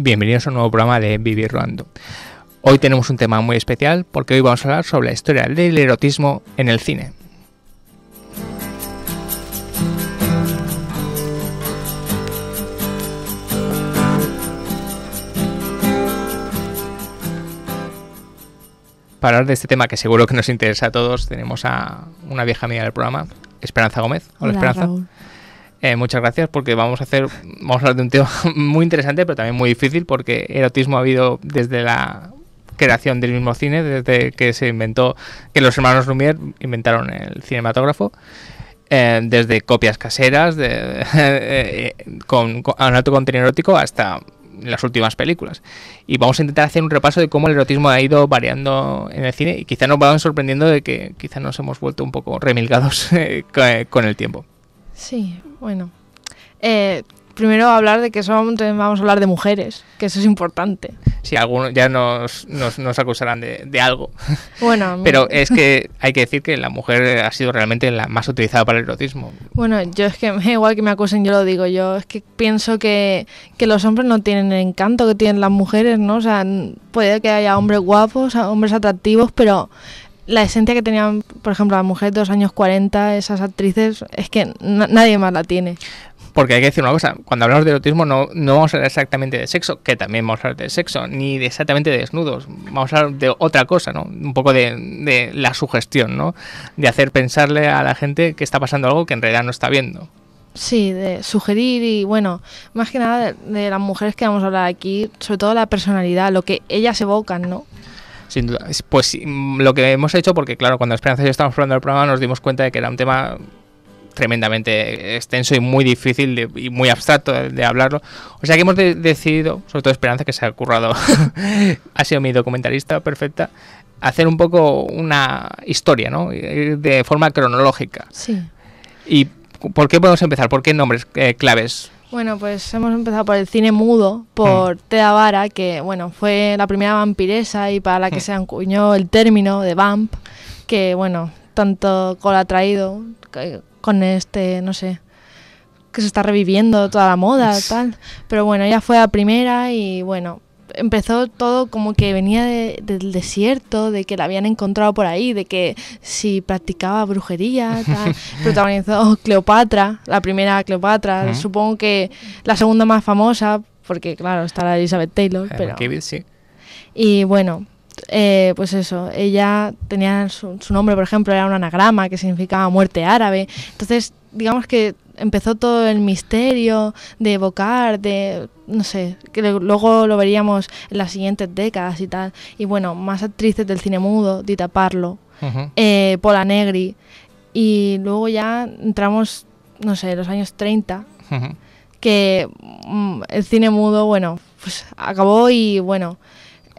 bienvenidos a un nuevo programa de Vivir Rolando. Hoy tenemos un tema muy especial porque hoy vamos a hablar sobre la historia del erotismo en el cine. Para hablar de este tema que seguro que nos interesa a todos, tenemos a una vieja amiga del programa, Esperanza Gómez. Hola, Esperanza. Eh, muchas gracias porque vamos a hacer vamos hablar de un tema muy interesante pero también muy difícil porque erotismo ha habido desde la creación del mismo cine desde que se inventó que los hermanos Lumière inventaron el cinematógrafo eh, desde copias caseras eh, con, alto contenido erótico hasta las últimas películas y vamos a intentar hacer un repaso de cómo el erotismo ha ido variando en el cine y quizá nos vayan sorprendiendo de que quizá nos hemos vuelto un poco remilgados con el tiempo Sí, bueno. Eh, primero hablar de que solamente vamos a hablar de mujeres, que eso es importante. Si algunos ya nos, nos, acusarán de, algo. Bueno, pero es que hay que decir que la mujer ha sido realmente la más utilizada para el erotismo. Bueno, yo es que igual que me acusen, yo lo digo, yo es que pienso que, que los hombres no tienen el encanto que tienen las mujeres, ¿no? O sea, puede que haya hombres guapos, hombres atractivos, pero la esencia que tenían, por ejemplo, las mujeres de los años 40, esas actrices, es que nadie más la tiene. Porque hay que decir una cosa, cuando hablamos de erotismo no, vamos a hablar exactamente de sexo, que también vamos a hablar de sexo, ni de exactamente de desnudos, vamos a hablar de otra cosa, ¿no? Un poco de, la sugestión, ¿no? De hacer pensarle a la gente que está pasando algo que en realidad no está viendo. Sí, de sugerir y bueno, más que nada de, de las mujeres que vamos a hablar aquí, sobre todo la personalidad, lo que ellas evocan, ¿no? Pues mm, lo que hemos hecho, porque claro, cuando Esperanza y yo estábamos probando el programa nos dimos cuenta de que era un tema tremendamente extenso y muy difícil y muy abstracto de, hablarlo. O sea que hemos decidido, sobre todo Esperanza, que se ha currado, ha sido mi documentalista perfecta, hacer un poco una historia, ¿no? Eh, de forma cronológica. Sí. ¿Y por qué podemos empezar? ¿Por qué nombres eh, claves? Bueno, pues hemos empezado por el cine mudo, por mm. Vara, que bueno, fue la primera vampiresa y para la que mm. se acuñó el término de vamp, que bueno, tanto cola ha traído con este, no sé, que se está reviviendo toda la moda, tal. Pero bueno, ella fue la primera y bueno, empezó todo como que venía del desierto, de que la habían encontrado por ahí, de que si practicaba brujería, tal. protagonizó Cleopatra, la primera Cleopatra, supongo que la segunda más famosa, porque claro, está la Elizabeth Taylor. Pero... Y bueno, eh, pues eso, ella tenía su, su nombre, por ejemplo, era un anagrama que significaba muerte árabe, entonces digamos que empezó todo el misterio de evocar, de, no sé, que luego lo veríamos en las siguientes décadas y tal. Y bueno, más actrices del cine mudo, Dita Parlo, eh, Pola Negri. Y luego ya entramos, no sé, los años 30, que mm, el cine mudo, bueno, pues acabó y bueno.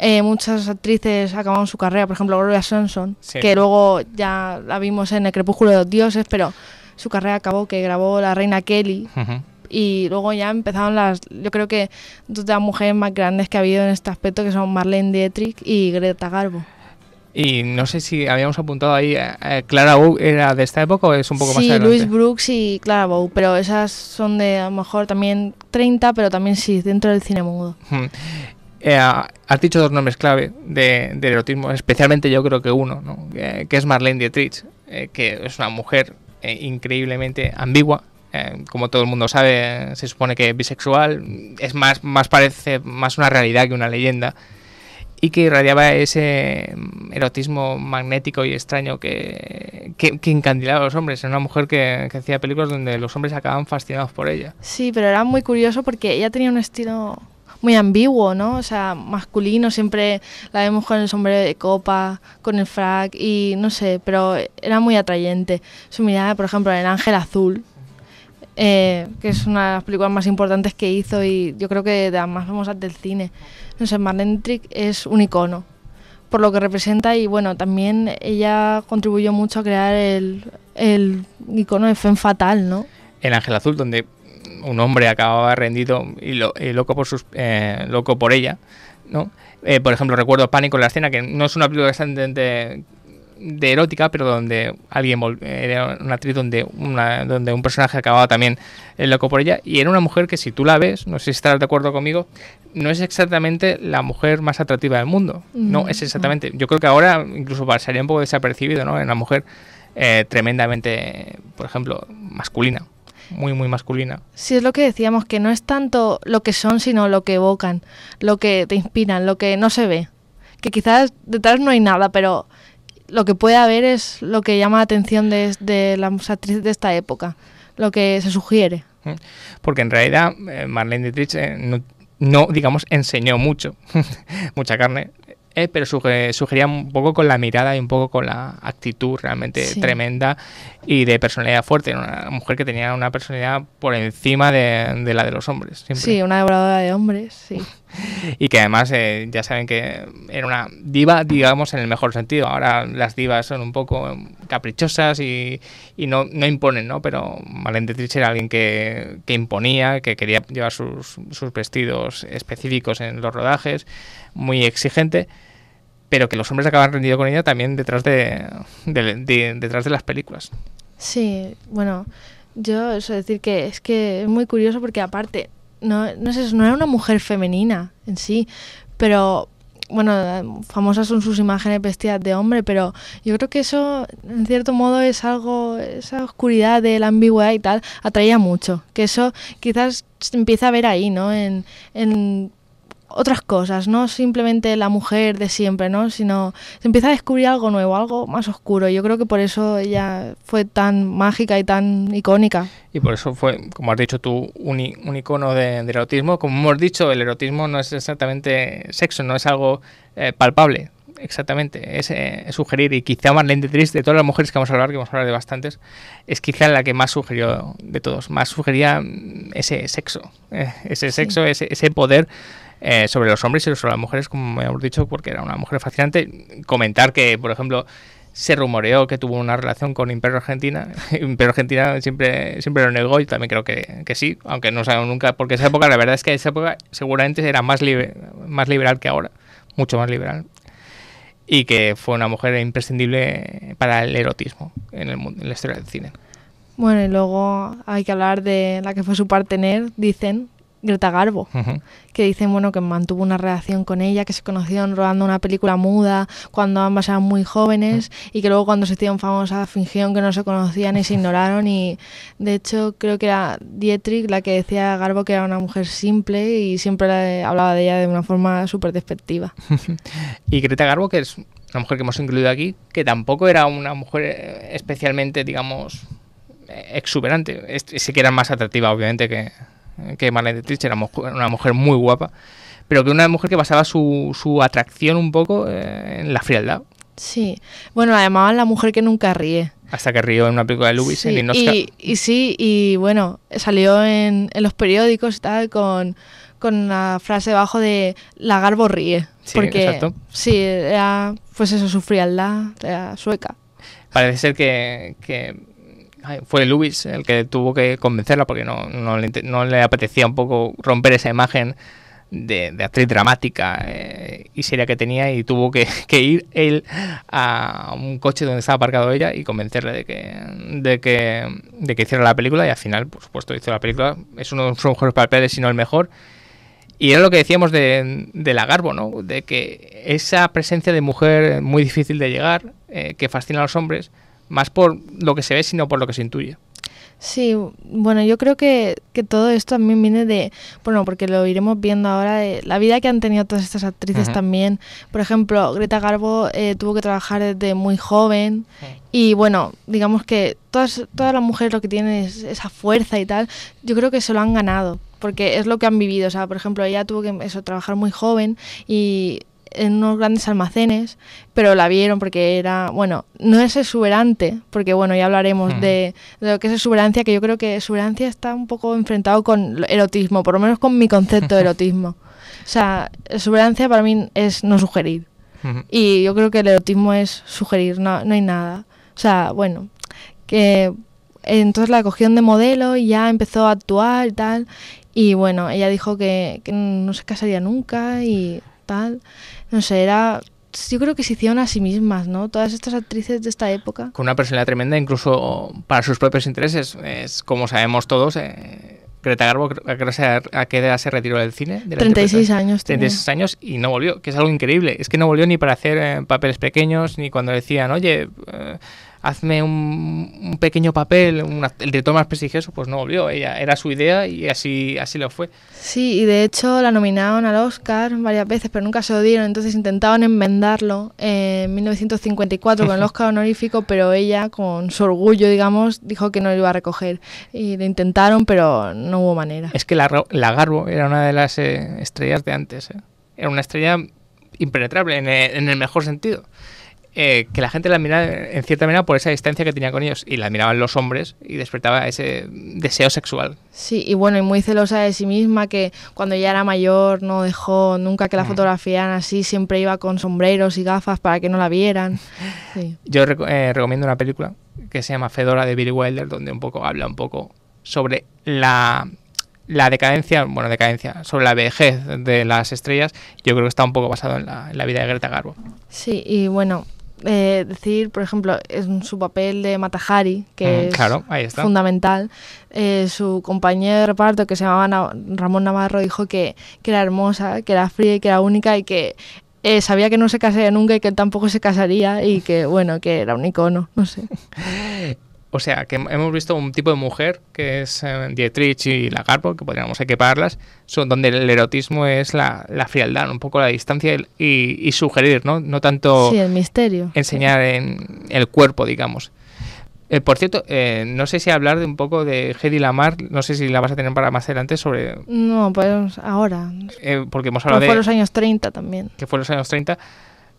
Eh, muchas actrices acabaron su carrera, por ejemplo Gloria Swanson, que luego ya la vimos en El Crepúsculo de los Dioses, pero su carrera acabó, que grabó La Reina Kelly. Y luego ya empezaron las, yo creo que dos de las mujeres más grandes que ha habido en este aspecto, que son Marlene Dietrich y Greta Garbo. Y no sé si habíamos apuntado ahí, eh, eh, ¿Clara Bow era de esta época o es un poco más adelante? Sí, Louis Brooks y Clara Bow, pero esas son de a lo mejor también 30, pero también sí, dentro del cine mudo. Eh, has dicho dos nombres clave de, erotismo, especialmente yo creo que uno, ¿no? que es Marlene Dietrich, que es una mujer eh, increíblemente ambigua. Eh, como todo el mundo sabe, se supone que es bisexual, es más, más parece más una realidad que una leyenda, y que irradiaba ese erotismo magnético y extraño que, que, encandilaba a los hombres. Era una mujer que, que, hacía películas donde los hombres acababan fascinados por ella. Sí, pero era muy curioso porque ella tenía un estilo muy ambiguo, ¿no? O sea, masculino, siempre la vemos con el sombrero de copa, con el frac y no sé, pero era muy atrayente. Su mirada, por ejemplo, en Ángel Azul, eh, que es una de las películas más importantes que hizo y yo creo que de las más famosas del cine. No sé, Marlene Trick es un icono por lo que representa y bueno, también ella contribuyó mucho a crear el, icono de Femme Fatal, ¿no? El Ángel Azul, donde un hombre acababa rendido y, eh, loco, por sus, eh, loco por ella, ¿no? Eh, por ejemplo, recuerdo Pánico en la escena, que no es una película de, de erótica, pero donde alguien era una actriz donde, una, donde un personaje acababa también loco por ella, y era una mujer que si tú la ves, no sé si estarás de acuerdo conmigo, no es exactamente la mujer más atractiva del mundo, no es exactamente, yo creo que ahora incluso pasaría un poco desapercibido, ¿no? En una mujer tremendamente, por ejemplo, masculina muy, muy masculina. Sí, es lo que decíamos, que no es tanto lo que son, sino lo que evocan, lo que te inspiran, lo que no se ve. Que quizás detrás no hay nada, pero lo que puede haber es lo que llama la atención de, de las actrices de esta época, lo que se sugiere. Mm. Porque en realidad eh, Marlene Dietrich eh, no, digamos, enseñó mucho, mucha carne, eh, pero sugería un poco con la mirada y un poco con la actitud realmente tremenda y de personalidad fuerte. Una mujer que tenía una personalidad por encima de, la de los hombres. Sí, una devoradora de hombres, sí. y que además eh, ya saben que era una diva, digamos, en el mejor sentido. Ahora las divas son un poco em, caprichosas y, no, imponen, ¿no? Pero Marlene Trich era alguien que, que, imponía, que quería llevar sus, sus vestidos específicos en los rodajes, muy exigente pero que los hombres acaban rendido con ella también detrás de, detrás de las películas. Sí, bueno, yo eso decir que es que es muy curioso porque aparte no, no es no era una mujer femenina en sí, pero bueno, famosas son sus imágenes vestidas de hombre, pero yo creo que eso, en cierto modo, es algo, esa oscuridad de la ambigüedad y tal, atraía mucho. Que eso quizás empieza a ver ahí, ¿no? en otras cosas, no simplemente la mujer de siempre, ¿no? Sino se empieza a descubrir algo nuevo, algo más oscuro. Yo creo que por eso ella fue tan mágica y tan icónica. Y por eso fue, como has dicho tú, un, icono de, del erotismo. Como hemos dicho, el erotismo no es exactamente sexo, no es algo eh, palpable. Exactamente, es eh, sugerir, y quizá Marlene Dietrich, de todas las mujeres que vamos a hablar, que vamos a hablar de bastantes, es quizá la que más sugirió de todos, más sugería mm, ese sexo, eh, ese sexo, ese poder eh, sobre los hombres y sobre las mujeres, como hemos dicho, porque era una mujer fascinante. Comentar que, por ejemplo, se rumoreó que tuvo una relación con Imperio Argentina. Imperio Argentina siempre, siempre lo negó y también creo que, que sí, aunque no sabemos nunca, porque esa época, la verdad es que esa época seguramente era más, libre más liberal que ahora, mucho más liberal. Y que fue una mujer imprescindible para el erotismo en, el mundo, en la historia del cine. Bueno, y luego hay que hablar de la que fue su partener, dicen, Greta Garbo, que dicen bueno que mantuvo una relación con ella, que se conocieron rodando una película muda cuando ambas eran muy jóvenes y que luego cuando se hicieron famosas fingieron que no se conocían y se ignoraron y de hecho creo que era Dietrich la que decía a Garbo que era una mujer simple y siempre hablaba de ella de una forma súper despectiva. y Greta Garbo que es la mujer que hemos incluido aquí, que tampoco era una mujer eh, especialmente digamos eh, exuberante, Sí que era más atractiva obviamente que que Marlene Trich era una mujer muy guapa, pero que una mujer que basaba su, atracción un poco eh, en la frialdad. Sí, bueno, además la mujer que nunca ríe. Hasta que río en una película de Luis en y, y, sí, y bueno, salió en, los periódicos y tal con, la frase debajo de la Garbo ríe. porque, exacto. Sí, era, pues eso, su frialdad, sueca. Parece ser que, que fue Lubis el que tuvo que convencerla porque no, no, le, apetecía un poco romper esa imagen de, actriz dramática eh, y seria que tenía y tuvo que, ir él a un coche donde estaba aparcado ella y convencerle de que, de que, hiciera la película y al final, por supuesto, hizo la película. Es uno de los mejores papeles, si no el mejor. Y era lo que decíamos de, de Garbo, ¿no? De que esa presencia de mujer muy difícil de llegar, eh, que fascina a los hombres, más por lo que se ve, sino por lo que se intuye. Sí, bueno, yo creo que, todo esto también viene de, bueno, porque lo iremos viendo ahora, la vida que han tenido todas estas actrices también. Por ejemplo, Greta Garbo eh, tuvo que trabajar desde muy joven y bueno, digamos que todas, todas las mujeres lo que tienen es esa fuerza y tal, yo creo que se lo han ganado porque es lo que han vivido. O sea, por ejemplo, ella tuvo que eso, trabajar muy joven y en unos grandes almacenes, pero la vieron porque era, bueno, no es exuberante, porque bueno, ya hablaremos hmm. de, lo que es exuberancia, que yo creo que exuberancia está un poco enfrentado con erotismo, por lo menos con mi concepto de erotismo. O sea, exuberancia para mí es no sugerir. Hmm. Y yo creo que el erotismo es sugerir, no, hay nada. O sea, bueno, que entonces la cogieron de modelo y ya empezó a actuar y tal. Y bueno, ella dijo que, que no se casaría nunca y no sé, era yo creo que se hicieron a sí mismas, ¿no? Todas estas actrices de esta época. Con una personalidad tremenda, incluso para sus propios intereses. Es como sabemos todos, eh, Greta Garbo, ¿a qué, edad se retiró del cine? De 36 años. 36 años y no volvió, que es algo increíble. Es que no volvió ni para hacer eh, papeles pequeños, ni cuando decían, oye... Eh, hazme un, pequeño papel, el director más prestigioso, pues no volvió. Ella, era su idea y así, así lo fue. Sí, y de hecho la nominaron al Oscar varias veces, pero nunca se lo dieron. Entonces intentaron enmendarlo en 1954 con el Oscar honorífico, pero ella, con su orgullo, digamos, dijo que no lo iba a recoger. Y lo intentaron, pero no hubo manera. Es que la, Garbo era una de las eh, estrellas de antes. ¿eh? Era una estrella impenetrable en en el mejor sentido. Eh, que la gente la admiraba en cierta manera por esa distancia que tenía con ellos y la admiraban los hombres y despertaba ese deseo sexual. Sí, y bueno, y muy celosa de sí misma que cuando ya era mayor no dejó nunca que la mm. fotografiaran así, siempre iba con sombreros y gafas para que no la vieran. Yo eh, recomiendo una película que se llama Fedora de Billy Wilder, donde un poco habla un poco sobre la decadencia, bueno, decadencia, sobre la vejez de las estrellas, yo creo que está un poco basado en la vida de Greta Garbo. Sí, y bueno, eh, decir, por ejemplo, en su papel de Matajari, que mm, es fundamental, eh, su compañero de reparto que se llamaba Ramón Navarro dijo que, que, era hermosa, que era fría y que era única y que eh, sabía que no se casaría nunca y que tampoco se casaría y que, bueno, que era un icono, no sé. O sea, que hemos visto un tipo de mujer que es eh, Dietrich y Lagarpo, que podríamos equiparlas, donde el erotismo es la, la frialdad, un poco la distancia y, sugerir, ¿no? No tanto. Sí, el misterio. Enseñar en el cuerpo, digamos. Eh, por cierto, eh, no sé si hablar de un poco de Hedy Lamar, no sé si la vas a tener para más adelante sobre... No, pues ahora. porque hemos hablado de... fue los años 30 también. Que fue los años 30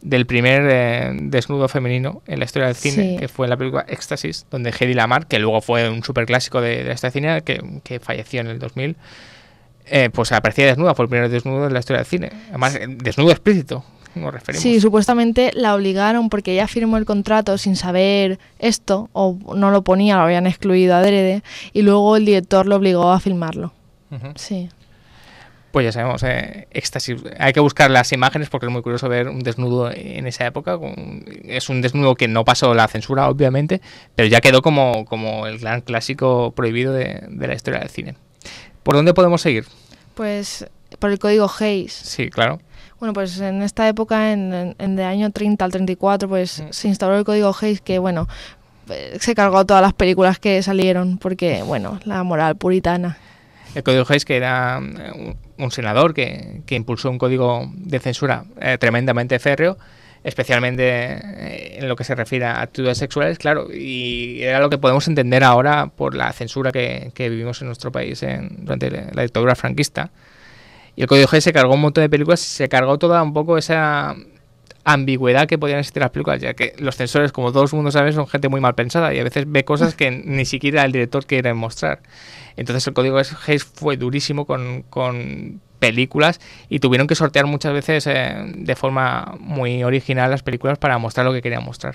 del primer eh, desnudo femenino en la historia del cine, que fue la película Éxtasis, donde Hedy Lamar, que luego fue un superclásico de, de esta cine, que, falleció en el 2000, eh, pues aparecía desnuda, fue el primer desnudo en la historia del cine. Además, desnudo explícito, nos referimos. Sí, supuestamente la obligaron porque ella firmó el contrato sin saber esto, o no lo ponía, lo habían excluido adrede, y luego el director lo obligó a filmarlo. Sí pues ya sabemos, eh, éxtasis. Hay que buscar las imágenes porque es muy curioso ver un desnudo en esa época. Es un desnudo que no pasó la censura, obviamente, pero ya quedó como, el gran clásico prohibido de, la historia del cine. ¿Por dónde podemos seguir? Pues por el código Hayes. Sí, claro. Bueno, pues en esta época, en, de año 30 al 34, pues mm. se instauró el código Hayes que, bueno, eh, se cargó todas las películas que salieron porque, bueno, la moral puritana. El código Hayes que era un senador que, que, impulsó un código de censura eh, tremendamente férreo, especialmente eh, en lo que se refiere a actitudes sexuales, claro, y era lo que podemos entender ahora por la censura que, vivimos en nuestro país durante la dictadura franquista. Y el Código G se cargó un montón de películas, se cargó toda un poco esa, ambigüedad que podían existir las películas, ya que los censores, como todos el mundo sabe, son gente muy mal pensada y a veces ve cosas que ni siquiera el director quiere mostrar. Entonces el código de fue durísimo con, películas y tuvieron que sortear muchas veces eh, de forma muy original las películas para mostrar lo que querían mostrar.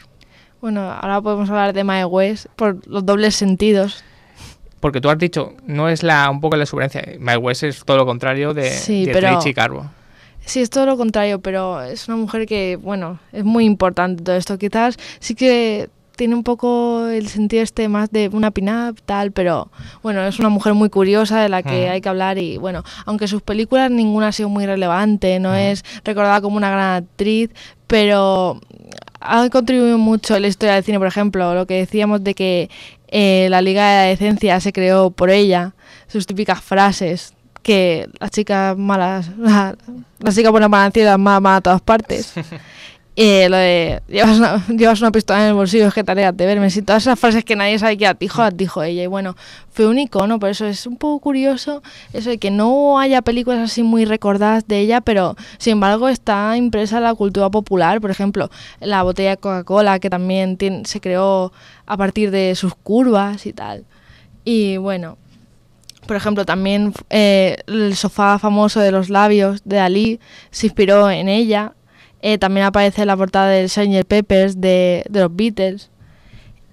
Bueno, ahora podemos hablar de Mae West por los dobles sentidos porque tú has dicho, no es la un poco la sugerencia My West es todo lo contrario de, sí, de pero, Carbo. Sí, es todo lo contrario, pero es una mujer que, bueno, es muy importante todo esto. Quizás sí que tiene un poco el sentido este más de una pin-up, tal, pero bueno, es una mujer muy curiosa de la que hay que hablar y bueno, aunque sus películas ninguna ha sido muy relevante, no es recordada como una gran actriz, pero ha contribuido mucho en la historia del cine, por ejemplo, lo que decíamos de que eh, la Liga de la Decencia se creó por ella, sus típicas frases que las chicas malas, las, las chicas buenas malas la más malas a todas partes. Y eh, lo de llevas una, pistola en el bolsillo, es que tarea de verme. Si todas esas frases que nadie sabe que dijo, las dijo ella. Y bueno, fue un icono, por eso es un poco curioso eso de que no haya películas así muy recordadas de ella, pero sin embargo está impresa la cultura popular. Por ejemplo, la botella de Coca-Cola, que también se creó a partir de sus curvas y tal. Y bueno, por ejemplo, también eh, el sofá famoso de los labios de Dalí se inspiró en ella. Eh, también aparece la portada del Sanger Peppers de, los Beatles.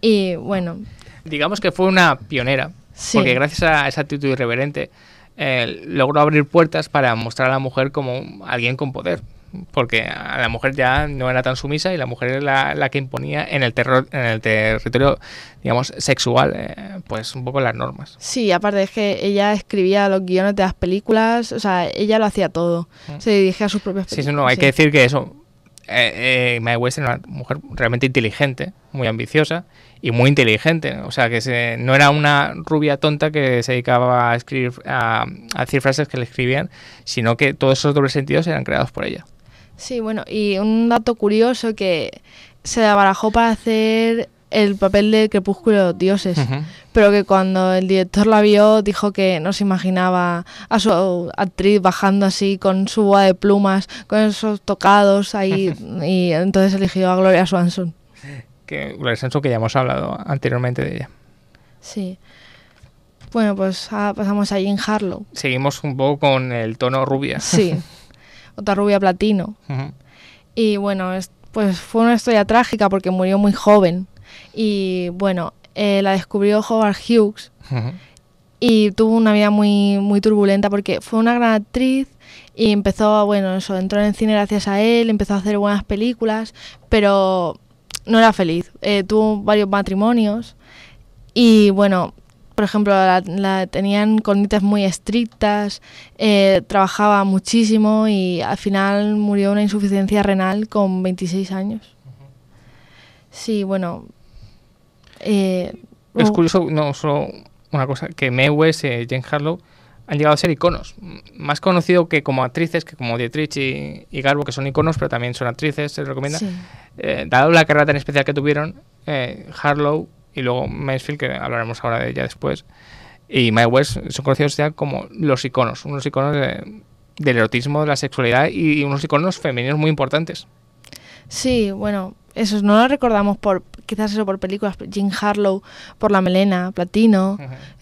Y bueno. Digamos que fue una pionera, porque gracias a esa actitud irreverente eh, logró abrir puertas para mostrar a la mujer como alguien con poder, porque a la mujer ya no era tan sumisa y la mujer era la, que imponía en el, terror, en el territorio, digamos, sexual, eh, pues un poco las normas. Sí, aparte es que ella escribía los guiones de las películas, o sea, ella lo hacía todo, mm. se dirigía a sus propias películas. Sí, no, hay que decir que eso, eh, eh, Mae West era una mujer realmente inteligente, muy ambiciosa y muy inteligente. O sea, que no era una rubia tonta que se dedicaba a, escribir, a, a decir frases que le escribían, sino que todos esos dobles sentidos eran creados por ella. Sí, bueno, y un dato curioso que se barajó para hacer el papel de Crepúsculo de Dioses, pero que cuando el director la vio dijo que no se imaginaba a su actriz bajando así con su boa de plumas, con esos tocados ahí, y entonces eligió a Gloria Swanson. Que, Gloria Swanson que ya hemos hablado anteriormente de ella. Sí. Bueno, pues ah, pasamos a Jane Harlow. Seguimos un poco con el tono rubia. Sí. otra rubia Platino. Y bueno, pues fue una historia trágica porque murió muy joven. Y bueno, eh, la descubrió Howard Hughes y tuvo una vida muy, muy turbulenta porque fue una gran actriz y empezó, bueno, eso, entró en cine gracias a él, empezó a hacer buenas películas, pero no era feliz. Eh, tuvo varios matrimonios y bueno, por ejemplo, la, tenían con muy estrictas, eh, trabajaba muchísimo y al final murió de una insuficiencia renal con 26 años. Sí, bueno. Eh, es curioso, no, solo una cosa, que Mewes, y eh, Jane Harlow, han llegado a ser iconos. Más conocido que como actrices, que como Dietrich y, Garbo, que son iconos, pero también son actrices, se recomienda. dado la carrera tan especial que tuvieron, Harlow y luego Mansfield, que hablaremos ahora de ella después, y Mae West son conocidos ya como los iconos, unos iconos del erotismo, de la sexualidad y unos iconos femeninos muy importantes. Sí, bueno, eso no lo recordamos por quizás eso por películas, Jim Harlow, por la melena, Platino,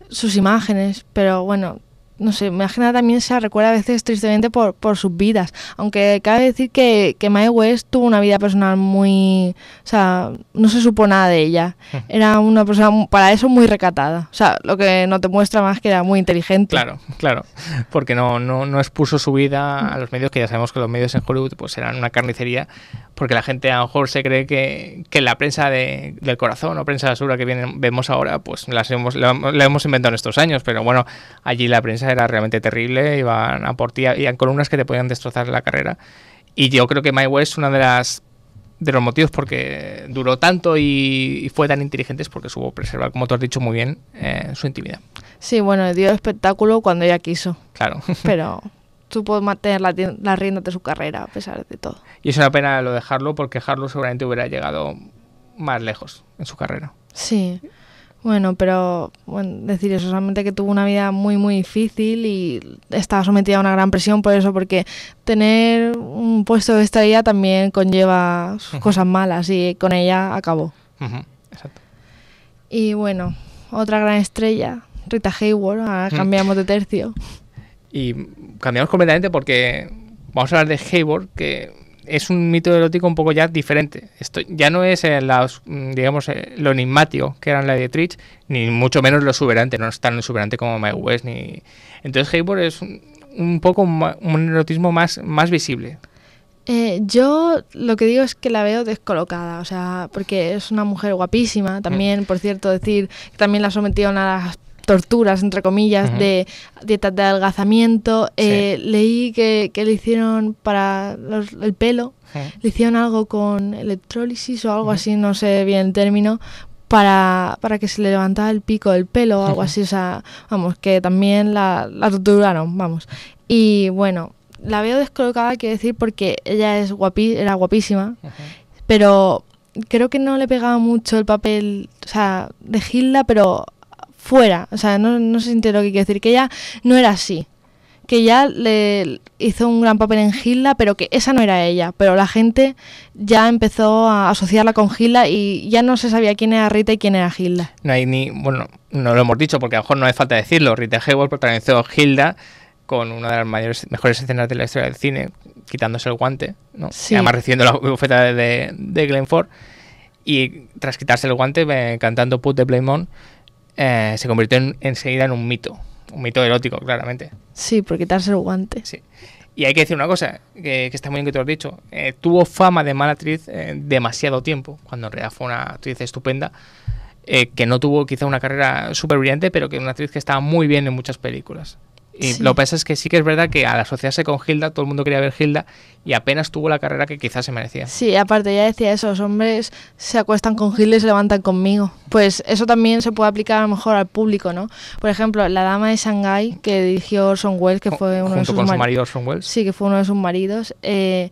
sus imágenes, pero bueno, no sé, que también se recuerda a veces tristemente por, sus vidas. Aunque cabe decir que, que Mae West tuvo una vida personal muy. O sea, no se supo nada de ella. Era una persona para eso muy recatada. O sea, lo que no te muestra más que era muy inteligente. Claro, claro. Porque no, no, no expuso su vida a los medios, que ya sabemos que los medios en Hollywood pues eran una carnicería porque la gente a lo mejor se cree que, que la prensa de, del corazón o prensa basura que vemos ahora, pues hemos, la, hemos inventado en estos años, pero bueno, allí la prensa era realmente terrible, iban a por ti, iban columnas que te podían destrozar la carrera. Y yo creo que My West es una de las de los motivos porque duró tanto y, fue tan inteligente es porque supo preservar, como tú has dicho muy bien, eh, su intimidad. Sí, bueno, dio espectáculo cuando ella quiso. Claro. Pero puedes mantener la, rienda de su carrera a pesar de todo. Y es una pena lo de Harlow porque Harlow seguramente hubiera llegado más lejos en su carrera. Sí. Bueno, pero bueno, decir eso, solamente que tuvo una vida muy, muy difícil y estaba sometida a una gran presión por eso, porque tener un puesto de estrella también conlleva cosas malas y con ella acabó. Exacto. Y bueno, otra gran estrella, Rita Hayward, mm. cambiamos de tercio. Y cambiamos completamente porque vamos a hablar de Hayward, que es un mito erótico un poco ya diferente. Esto ya no es eh, mm, digamos, eh, lo enigmático que eran la de Trich, ni mucho menos lo exuberante, no es tan exuberante como My West. Ni... Entonces Hayward es un, poco un, erotismo más, más visible. Eh, yo lo que digo es que la veo descolocada, o sea, porque es una mujer guapísima, mm. también, por cierto, decir que también la sometieron a las torturas, entre comillas, de dietas de adelgazamiento. Eh, leí que, le hicieron para el pelo, le hicieron algo con electrólisis o algo así, no sé bien el término, para, que se le levantara el pico del pelo o algo así. O sea, vamos, que también la, torturaron, vamos. Y bueno, la veo descolocada, quiero decir, porque ella es guapi era guapísima, pero creo que no le pegaba mucho el papel, o sea, de Gilda, pero fuera. O sea, no, no se sintió lo que decir, que ella no era así. Que ya le hizo un gran papel en Gilda, pero que esa no era ella. Pero la gente ya empezó a asociarla con Gilda y ya no se sabía quién era Rita y quién era Gilda. No hay ni. Bueno, no lo hemos dicho porque a lo mejor no hace falta decirlo. Rita Hayworth protagonizó Gilda con una de las mayores, mejores escenas de la historia del cine, quitándose el guante, ¿no? además recibiendo la bufeta de, de, Ford y tras quitarse el guante eh, cantando Put the Blame On eh, se convirtió en, enseguida en un mito. Un mito erótico, claramente. Sí, por quitarse el guante. Sí. Y hay que decir una cosa, que, está muy bien que te lo has dicho. Eh, tuvo fama de mala actriz eh, demasiado tiempo, cuando en realidad fue una actriz estupenda, que no tuvo quizá una carrera súper brillante, pero que una actriz que estaba muy bien en muchas películas. Y lo que es que sí que es verdad que al asociarse con Hilda, todo el mundo quería ver Hilda y apenas tuvo la carrera que quizás se merecía. Sí, aparte ya decía eso, los hombres se acuestan con Hilda y se levantan conmigo. Pues eso también se puede aplicar a lo mejor al público, ¿no? Por ejemplo, La Dama de Shanghai que dirigió Orson Welles, que fue uno de sus con marido Sí, que fue uno de sus maridos. Eh,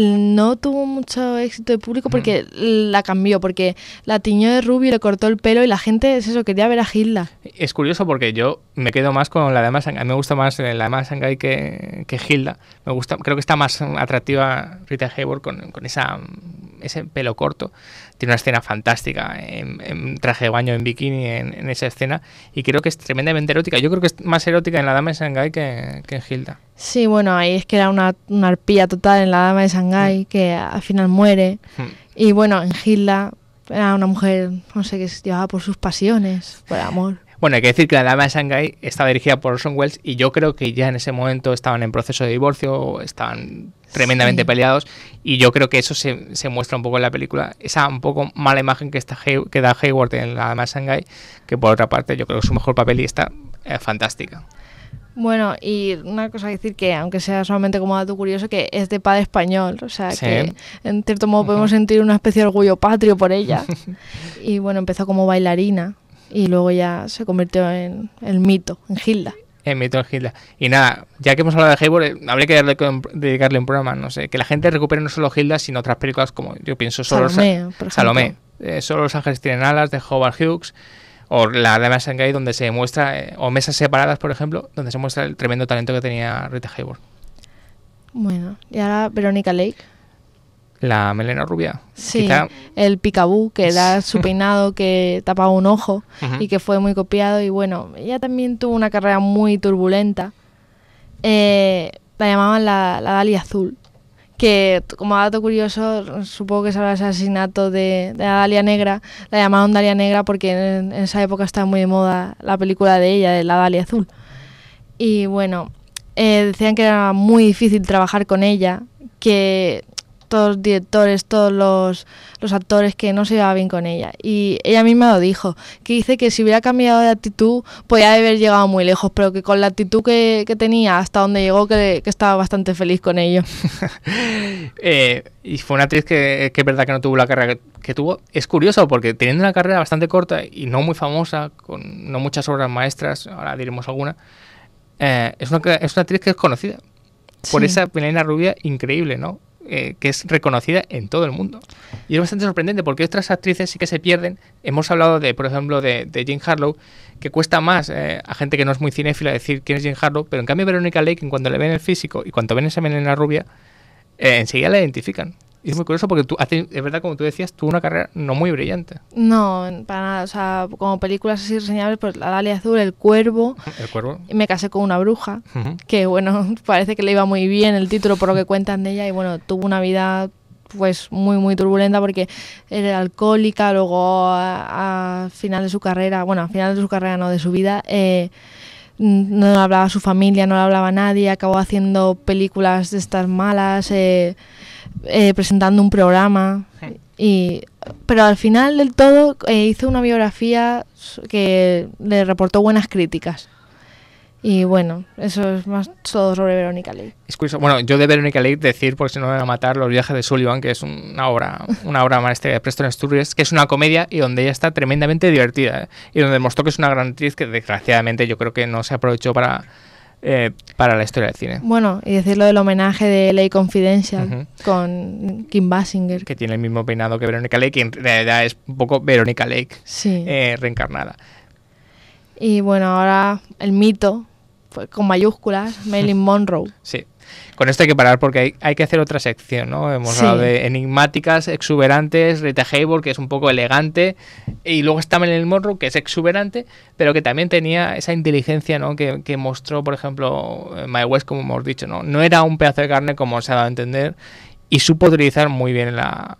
no tuvo mucho éxito de público porque la cambió, porque la tiñó de rubio, le cortó el pelo y la gente, es eso, quería ver a Hilda. Es curioso porque yo me quedo más con la de Masangai, me gusta más eh, la de Sangai que, que Hilda. Me gusta, creo que está más atractiva Rita Hayworth con, esa, ese pelo corto. Tiene una escena fantástica en, traje de baño, en bikini, en, esa escena. Y creo que es tremendamente erótica. Yo creo que es más erótica en la Dama de Shanghai que, que en Hilda. Sí, bueno, ahí es que era una, arpía total en la dama de Shanghái, mm. que al final muere. Mm. Y bueno, en Gilda era una mujer, no sé, que se llevaba por sus pasiones, por el amor. Bueno, hay que decir que la dama de Shanghai estaba dirigida por Orson Welles y yo creo que ya en ese momento estaban en proceso de divorcio, estaban tremendamente peleados y yo creo que eso se, muestra un poco en la película, esa un poco mala imagen que, está que da Hayward en la dama de Shanghái, que por otra parte yo creo que su mejor papel y está eh, fantástica. Bueno, y una cosa decir que, aunque sea solamente como dato curioso, que es de padre español, o sea, que en cierto modo podemos sentir una especie de orgullo patrio por ella. y bueno, empezó como bailarina y luego ya se convirtió en el mito, en Gilda. En mito de Gilda. Y nada, ya que hemos hablado de Hayward, habría que darle, dedicarle un programa, no sé, que la gente recupere no solo Gilda, sino otras películas como, yo pienso, solo Salomé. Los, Salomé. Eh, solo Los Ángeles Tienen Alas, de Howard Hughes o la Dama Shanghai donde se muestra, eh, o mesas separadas, por ejemplo, donde se muestra el tremendo talento que tenía Rita Hayworth. Bueno, y ahora Verónica Lake. La melena rubia. Sí, el picabú, que da su peinado que tapaba un ojo y que fue muy copiado. Y bueno, ella también tuvo una carrera muy turbulenta. Eh, la llamaban la, la Dali Azul que como dato curioso, supongo que sabrás el asesinato de, la Dalia Negra, la llamaron Dalia Negra porque en, esa época estaba muy de moda la película de ella, de la Dalia Azul. Y bueno, eh, decían que era muy difícil trabajar con ella, que todos los directores, todos los, actores que no se llevaba bien con ella. Y ella misma lo dijo, que dice que si hubiera cambiado de actitud podía haber llegado muy lejos, pero que con la actitud que, tenía hasta donde llegó, que, estaba bastante feliz con ello. Eh, y fue una actriz que, es verdad que no tuvo la carrera que, tuvo. Es curioso porque teniendo una carrera bastante corta y no muy famosa, con no muchas obras maestras, ahora diremos alguna, eh, es, una, es una actriz que es conocida por esa melena rubia increíble, ¿no? Eh, que es reconocida en todo el mundo. Y es bastante sorprendente porque otras actrices sí que se pierden. Hemos hablado de, por ejemplo, de, Jane Harlow, que cuesta más eh, a gente que no es muy cinéfila decir quién es Jane Harlow, pero en cambio Verónica Lake, cuando cuando le ven el físico y cuando ven esa melena rubia, eh, enseguida la identifican es muy curioso porque tú, es verdad, como tú decías, tuvo una carrera no muy brillante. No, para nada. O sea, como películas así reseñables, pues La Dalia Azul, El Cuervo. El Cuervo. Me casé con una bruja, que bueno, parece que le iba muy bien el título por lo que cuentan de ella. Y bueno, tuvo una vida pues muy muy turbulenta porque era alcohólica, luego a final de su carrera, bueno, al final de su carrera no, de su vida, eh, no le hablaba su familia, no le hablaba nadie, acabó haciendo películas de estas malas. Eh, eh, presentando un programa. Y, pero al final del todo eh, hizo una biografía que le reportó buenas críticas. Y bueno, eso es más todo sobre Verónica Lake. Bueno, yo de Verónica Lake decir, por si no me va a matar, Los viajes de Sullivan, que es una obra, una obra maestra de Preston Sturges, que es una comedia y donde ella está tremendamente divertida. ¿eh? Y donde demostró que es una gran actriz que desgraciadamente yo creo que no se aprovechó para eh, para la historia del cine. Bueno, y decirlo del homenaje de Ley Confidential con Kim Basinger. Que tiene el mismo peinado que Verónica Lake, que en realidad es un poco Verónica Lake eh, reencarnada. Y bueno, ahora el mito, con mayúsculas, Marilyn Monroe. sí. Con esto hay que parar porque hay, que hacer otra sección, ¿no? Hemos hablado de enigmáticas, exuberantes, Rita Hayworth, que es un poco elegante, y luego está el Monroe, que es exuberante, pero que también tenía esa inteligencia, ¿no? Que, mostró, por ejemplo, My West, como hemos dicho, ¿no? No era un pedazo de carne como se ha dado a entender, y supo utilizar muy bien la,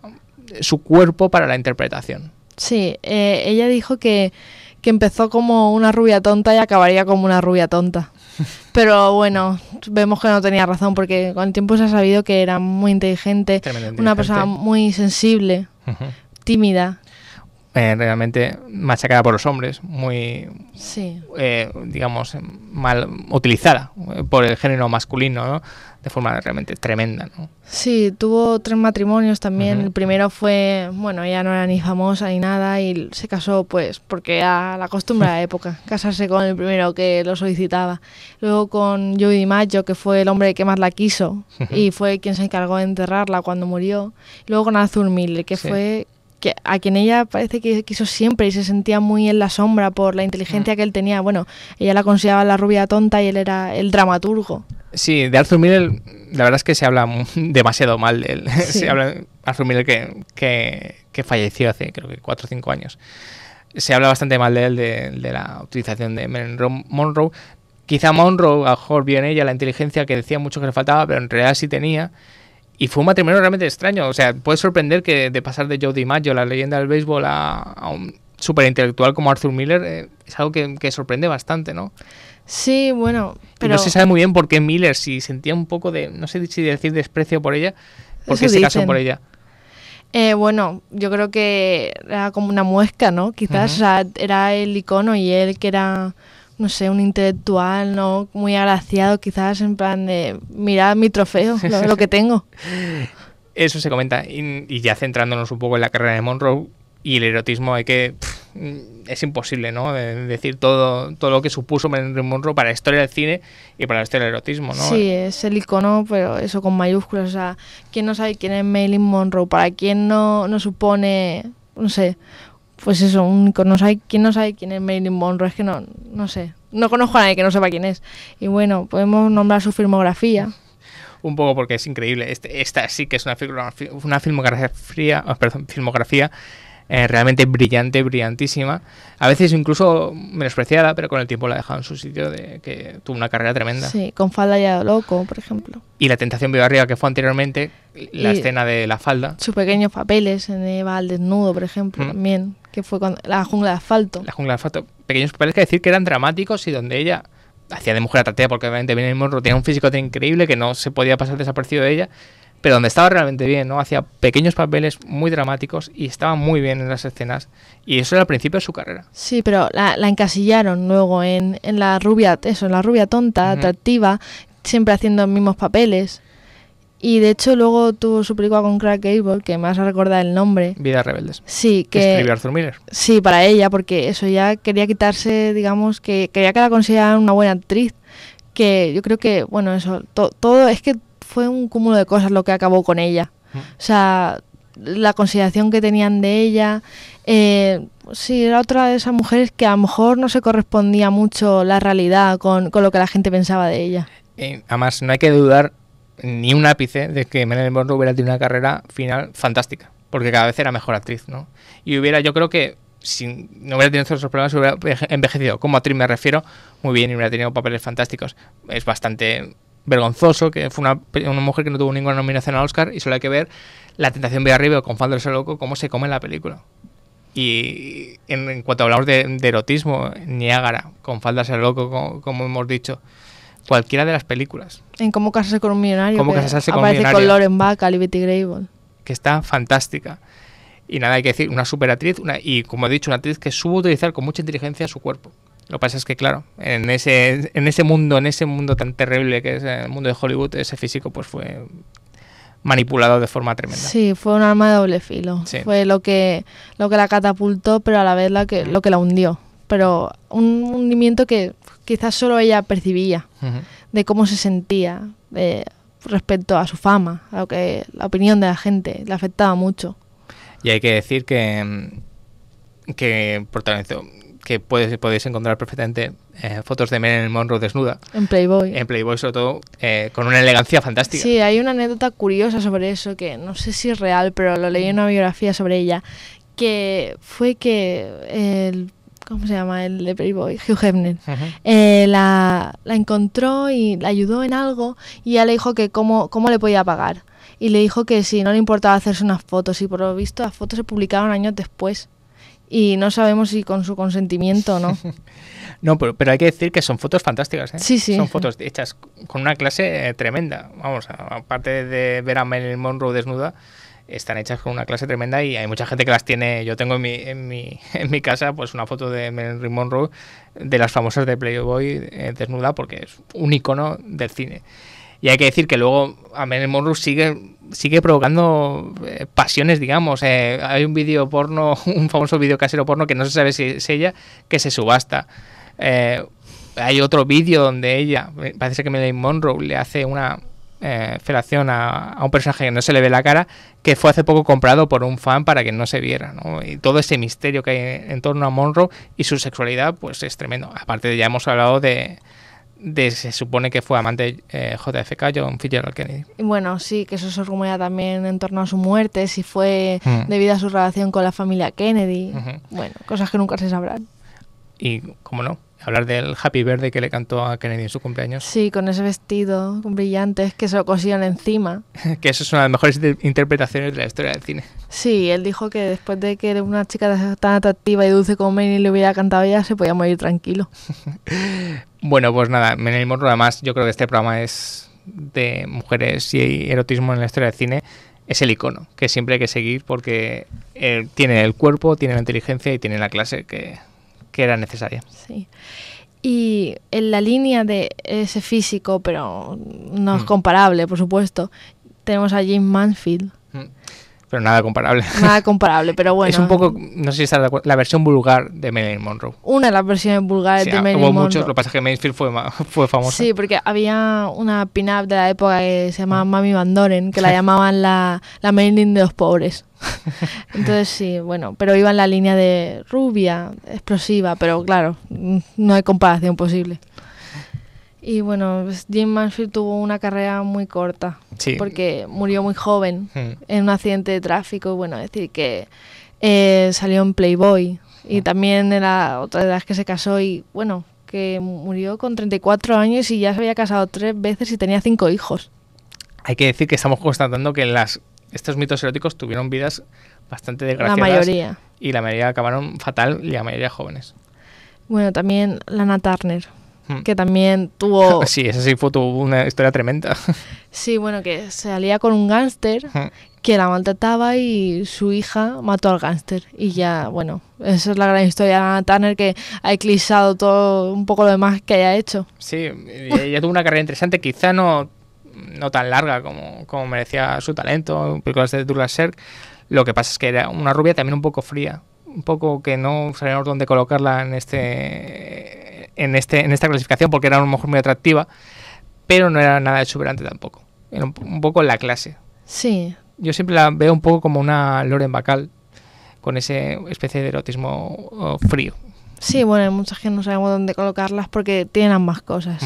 su cuerpo para la interpretación. Sí, eh, ella dijo que que empezó como una rubia tonta y acabaría como una rubia tonta. Pero bueno, vemos que no tenía razón porque con el tiempo se ha sabido que era muy inteligente, una persona muy sensible, tímida. Eh, realmente machacada por los hombres, muy, eh, digamos, mal utilizada eh, por el género masculino, ¿no? de forma realmente tremenda, ¿no? Sí, tuvo tres matrimonios también. El primero fue, bueno, ella no era ni famosa ni nada y se casó pues porque era la costumbre de la época, casarse con el primero que lo solicitaba. Luego con Joey DiMaggio, que fue el hombre que más la quiso y fue quien se encargó de enterrarla cuando murió. Luego con Arthur Miller, que fue a quien ella parece que quiso siempre y se sentía muy en la sombra por la inteligencia que él tenía. Bueno, ella la consideraba la rubia tonta y él era el dramaturgo. Sí, de Arthur Miller, la verdad es que se habla demasiado mal de él. Se habla Arthur Miller que, falleció hace creo que 4 o 5 años. Se habla bastante mal de él, de, la utilización de Monroe. Quizá Monroe, a lo vio en ella la inteligencia que decía mucho que le faltaba, pero en realidad sí tenía. Y fue un matrimonio realmente extraño. O sea, puede sorprender que de pasar de Joe DiMaggio, la leyenda del béisbol, a, un un superintelectual como Arthur Miller, eh, es algo que sorprende bastante, ¿no? Sí, bueno, pero... No se sabe muy bien por qué Miller, si sentía un poco de, no sé si decir desprecio por ella, porque se casó por ella. Eh, bueno, yo creo que era como una muesca, ¿no? Quizás era el icono y él que era, no sé, un intelectual, ¿no? Muy agraciado, quizás en plan de, mirad mi trofeo, lo, que tengo. Eso se comenta. Y, ya centrándonos un poco en la carrera de Monroe y el erotismo, hay que... Mm, es imposible, ¿no? decir todo, todo lo que supuso Marilyn Monroe para la historia del cine y para la historia del erotismo, ¿no? Sí, es el icono, pero eso con mayúsculas. O sea, ¿quién no sabe quién es Marilyn Monroe? ¿Para quién no, supone, no sé, pues eso, un icono? ¿Quién no sabe quién es Marilyn Monroe? Es que no, no sé. No conozco a nadie que no sepa quién es. Y bueno, podemos nombrar su filmografía un poco porque es increíble. Este, esta sí que es una, una filmografía, ah, perdón, filmografía eh, realmente brillante, brillantísima, a veces incluso menospreciada, pero con el tiempo la ha dejado en su sitio, de que tuvo una carrera tremenda. Sí, con Falda ya loco, por ejemplo. Y La Tentación Viva Arriba, que fue anteriormente, la escena de la falda. Sus pequeños papeles en Eva al desnudo, por ejemplo, mm. también, que fue con La Jungla de Asfalto. La Jungla de Asfalto. Pequeños papeles que decir que eran dramáticos y donde ella hacía de mujer atractiva, porque obviamente el Monroe tenía un físico increíble que no se podía pasar desaparecido de ella, pero donde estaba realmente bien, ¿no? Hacía pequeños papeles muy dramáticos y estaba muy bien en las escenas. Y eso era el principio de su carrera. Sí, pero la, encasillaron luego en, en, la rubia, eso, en la rubia tonta, atractiva, siempre haciendo los mismos papeles. Y de hecho luego tuvo su película con Craig Gable, que más recordar el nombre. Vidas Rebeldes. Sí, que... Escribió Arthur Miller. Sí, para ella, porque eso ya quería quitarse, digamos, que quería que la consideraran una buena actriz. Que yo creo que, bueno, eso, todo, es que fue un cúmulo de cosas lo que acabó con ella. O sea, la consideración que tenían de ella. Eh, sí, era otra de esas mujeres que a lo mejor no se correspondía mucho la realidad con, con lo que la gente pensaba de ella. además, no hay que dudar ni un ápice de que Marilyn Monroe hubiera tenido una carrera final fantástica, porque cada vez era mejor actriz, ¿no? Y hubiera, yo creo que si no hubiera tenido esos problemas, hubiera envejecido. Como actriz me refiero, muy bien, y hubiera tenido papeles fantásticos. Es bastante vergonzoso, que fue una, una, mujer que no tuvo ninguna nominación al Oscar y solo hay que ver La tentación de arriba con Fandor loco, cómo se come la película. Y en, cuanto hablamos de, de, erotismo, Niágara, con faldas al loco, como, hemos dicho, cualquiera de las películas. En Cómo casarse con un millonario. casarse con aparece con Lauren Baca, Liberty Grable. Que está fantástica. Y nada, hay que decir, una superatriz una, y, como he dicho, una actriz que supo utilizar con mucha inteligencia su cuerpo. Lo que pasa es que, claro, en ese, en ese mundo, en ese mundo tan terrible que es el mundo de Hollywood, ese físico pues fue manipulado de forma tremenda. Sí, fue un arma de doble filo. Fue lo que, lo que la catapultó, pero a la vez la que, lo que la hundió. Pero un hundimiento que quizás solo ella percibía, de cómo se sentía respecto a su fama, a lo que la opinión de la gente le afectaba mucho. Y hay que decir que, que protagonizó, que puedes, podéis encontrar perfectamente eh, fotos de Marilyn Monroe desnuda. En Playboy. En Playboy, sobre todo, eh, con una elegancia fantástica. Sí, hay una anécdota curiosa sobre eso que no sé si es real, pero lo leí en una biografía sobre ella, que fue que el. ¿Cómo se llama el de Playboy? Hugh Hefner. Eh, la, la, encontró y la ayudó en algo y ella le dijo que cómo, cómo le podía pagar. Y le dijo que si no le importaba hacerse unas fotos y por lo visto las fotos se publicaron años después y no sabemos si con su consentimiento o no. no, pero, hay que decir que son fotos fantásticas. ¿eh? Sí, Son fotos hechas con una clase eh, tremenda. Vamos, aparte de ver a Marilyn Monroe desnuda, están hechas con una clase tremenda y hay mucha gente que las tiene. Yo tengo en mi, en mi, en mi casa pues una foto de Marilyn Monroe de las famosas de Playboy eh, desnuda porque es un icono del cine. Y hay que decir que luego a Monroe sigue sigue provocando eh, pasiones, digamos. Eh, hay un vídeo porno, un famoso vídeo casero porno que no se sabe si es ella, que se subasta. Eh, hay otro vídeo donde ella, parece que Melanie Monroe le hace una felación a, a, un personaje que no se le ve la cara, que fue hace poco comprado por un fan para que no se viera. ¿no? Y todo ese misterio que hay en torno a Monroe y su sexualidad, pues es tremendo. Aparte, ya hemos hablado de, de, se supone que fue amante de eh, JFK, John Fitzgerald Kennedy. Bueno, sí, que eso se rumorea también en torno a su muerte, si fue mm. debido a su relación con la familia Kennedy. Bueno, cosas que nunca se sabrán. Y, ¿cómo no, hablar del Happy Verde que le cantó a Kennedy en su cumpleaños. Sí, con ese vestido brillante que se lo cosían encima. que eso es una de las mejores interpretaciones de la historia del cine. Sí, él dijo que después de que una chica tan atractiva y dulce como Manny le hubiera cantado ya se podía morir tranquilo. bueno, pues nada, Manny Morro, además, yo creo que este programa es de mujeres y erotismo en la historia del cine es el icono que siempre hay que seguir porque eh, tiene el cuerpo, tiene la inteligencia y tiene la clase que que era necesaria. Y en la línea de ese físico, pero no es mm. comparable, por supuesto, tenemos a James Manfield pero nada comparable. Nada comparable, pero bueno. Es un poco, no sé si está la versión vulgar de Marilyn Monroe. Una de las versiones vulgares de ah, Marilyn hubo muchos, lo que pasa es que fue, fue famosa. Sí, porque había una pin-up de la época que se llamaba Mami Van Doren, que la llamaban la, la Marilyn de los pobres. Entonces sí, bueno, pero iba en la línea de rubia, explosiva, pero claro, no hay comparación posible. Y bueno, pues, Jim Mansfield tuvo una carrera muy corta, porque murió muy joven hmm. en un accidente de tráfico. Bueno, es decir, que eh, salió en Playboy y hmm. también era otra de las que se casó y bueno, que murió con 34 años y ya se había casado tres veces y tenía cinco hijos. Hay que decir que estamos constatando que las, estos mitos eróticos tuvieron vidas bastante desgraciadas. La mayoría. Y la mayoría acabaron fatal y la mayoría jóvenes. Bueno, también Lana Turner. Hmm. que también tuvo... Sí, esa sí fue una historia tremenda. Sí, bueno, que se salía con un gángster hmm. que la maltrataba y su hija mató al gángster. Y ya, bueno, esa es la gran historia de Tanner que ha eclipsado todo un poco lo demás que haya hecho. Sí, ella tuvo una carrera interesante, quizá no, no tan larga como, como merecía su talento, películas de Douglas Sirk. Lo que pasa es que era una rubia también un poco fría, un poco que no sabíamos dónde colocarla en este en, este, en esta clasificación porque era a lo mejor muy atractiva, pero no era nada exuberante tampoco. Era un, poco la clase. Sí. Yo siempre la veo un poco como una Loren Bacal, con ese especie de erotismo oh, frío. Sí, bueno, hay muchas que no sabemos dónde colocarlas porque tienen ambas cosas.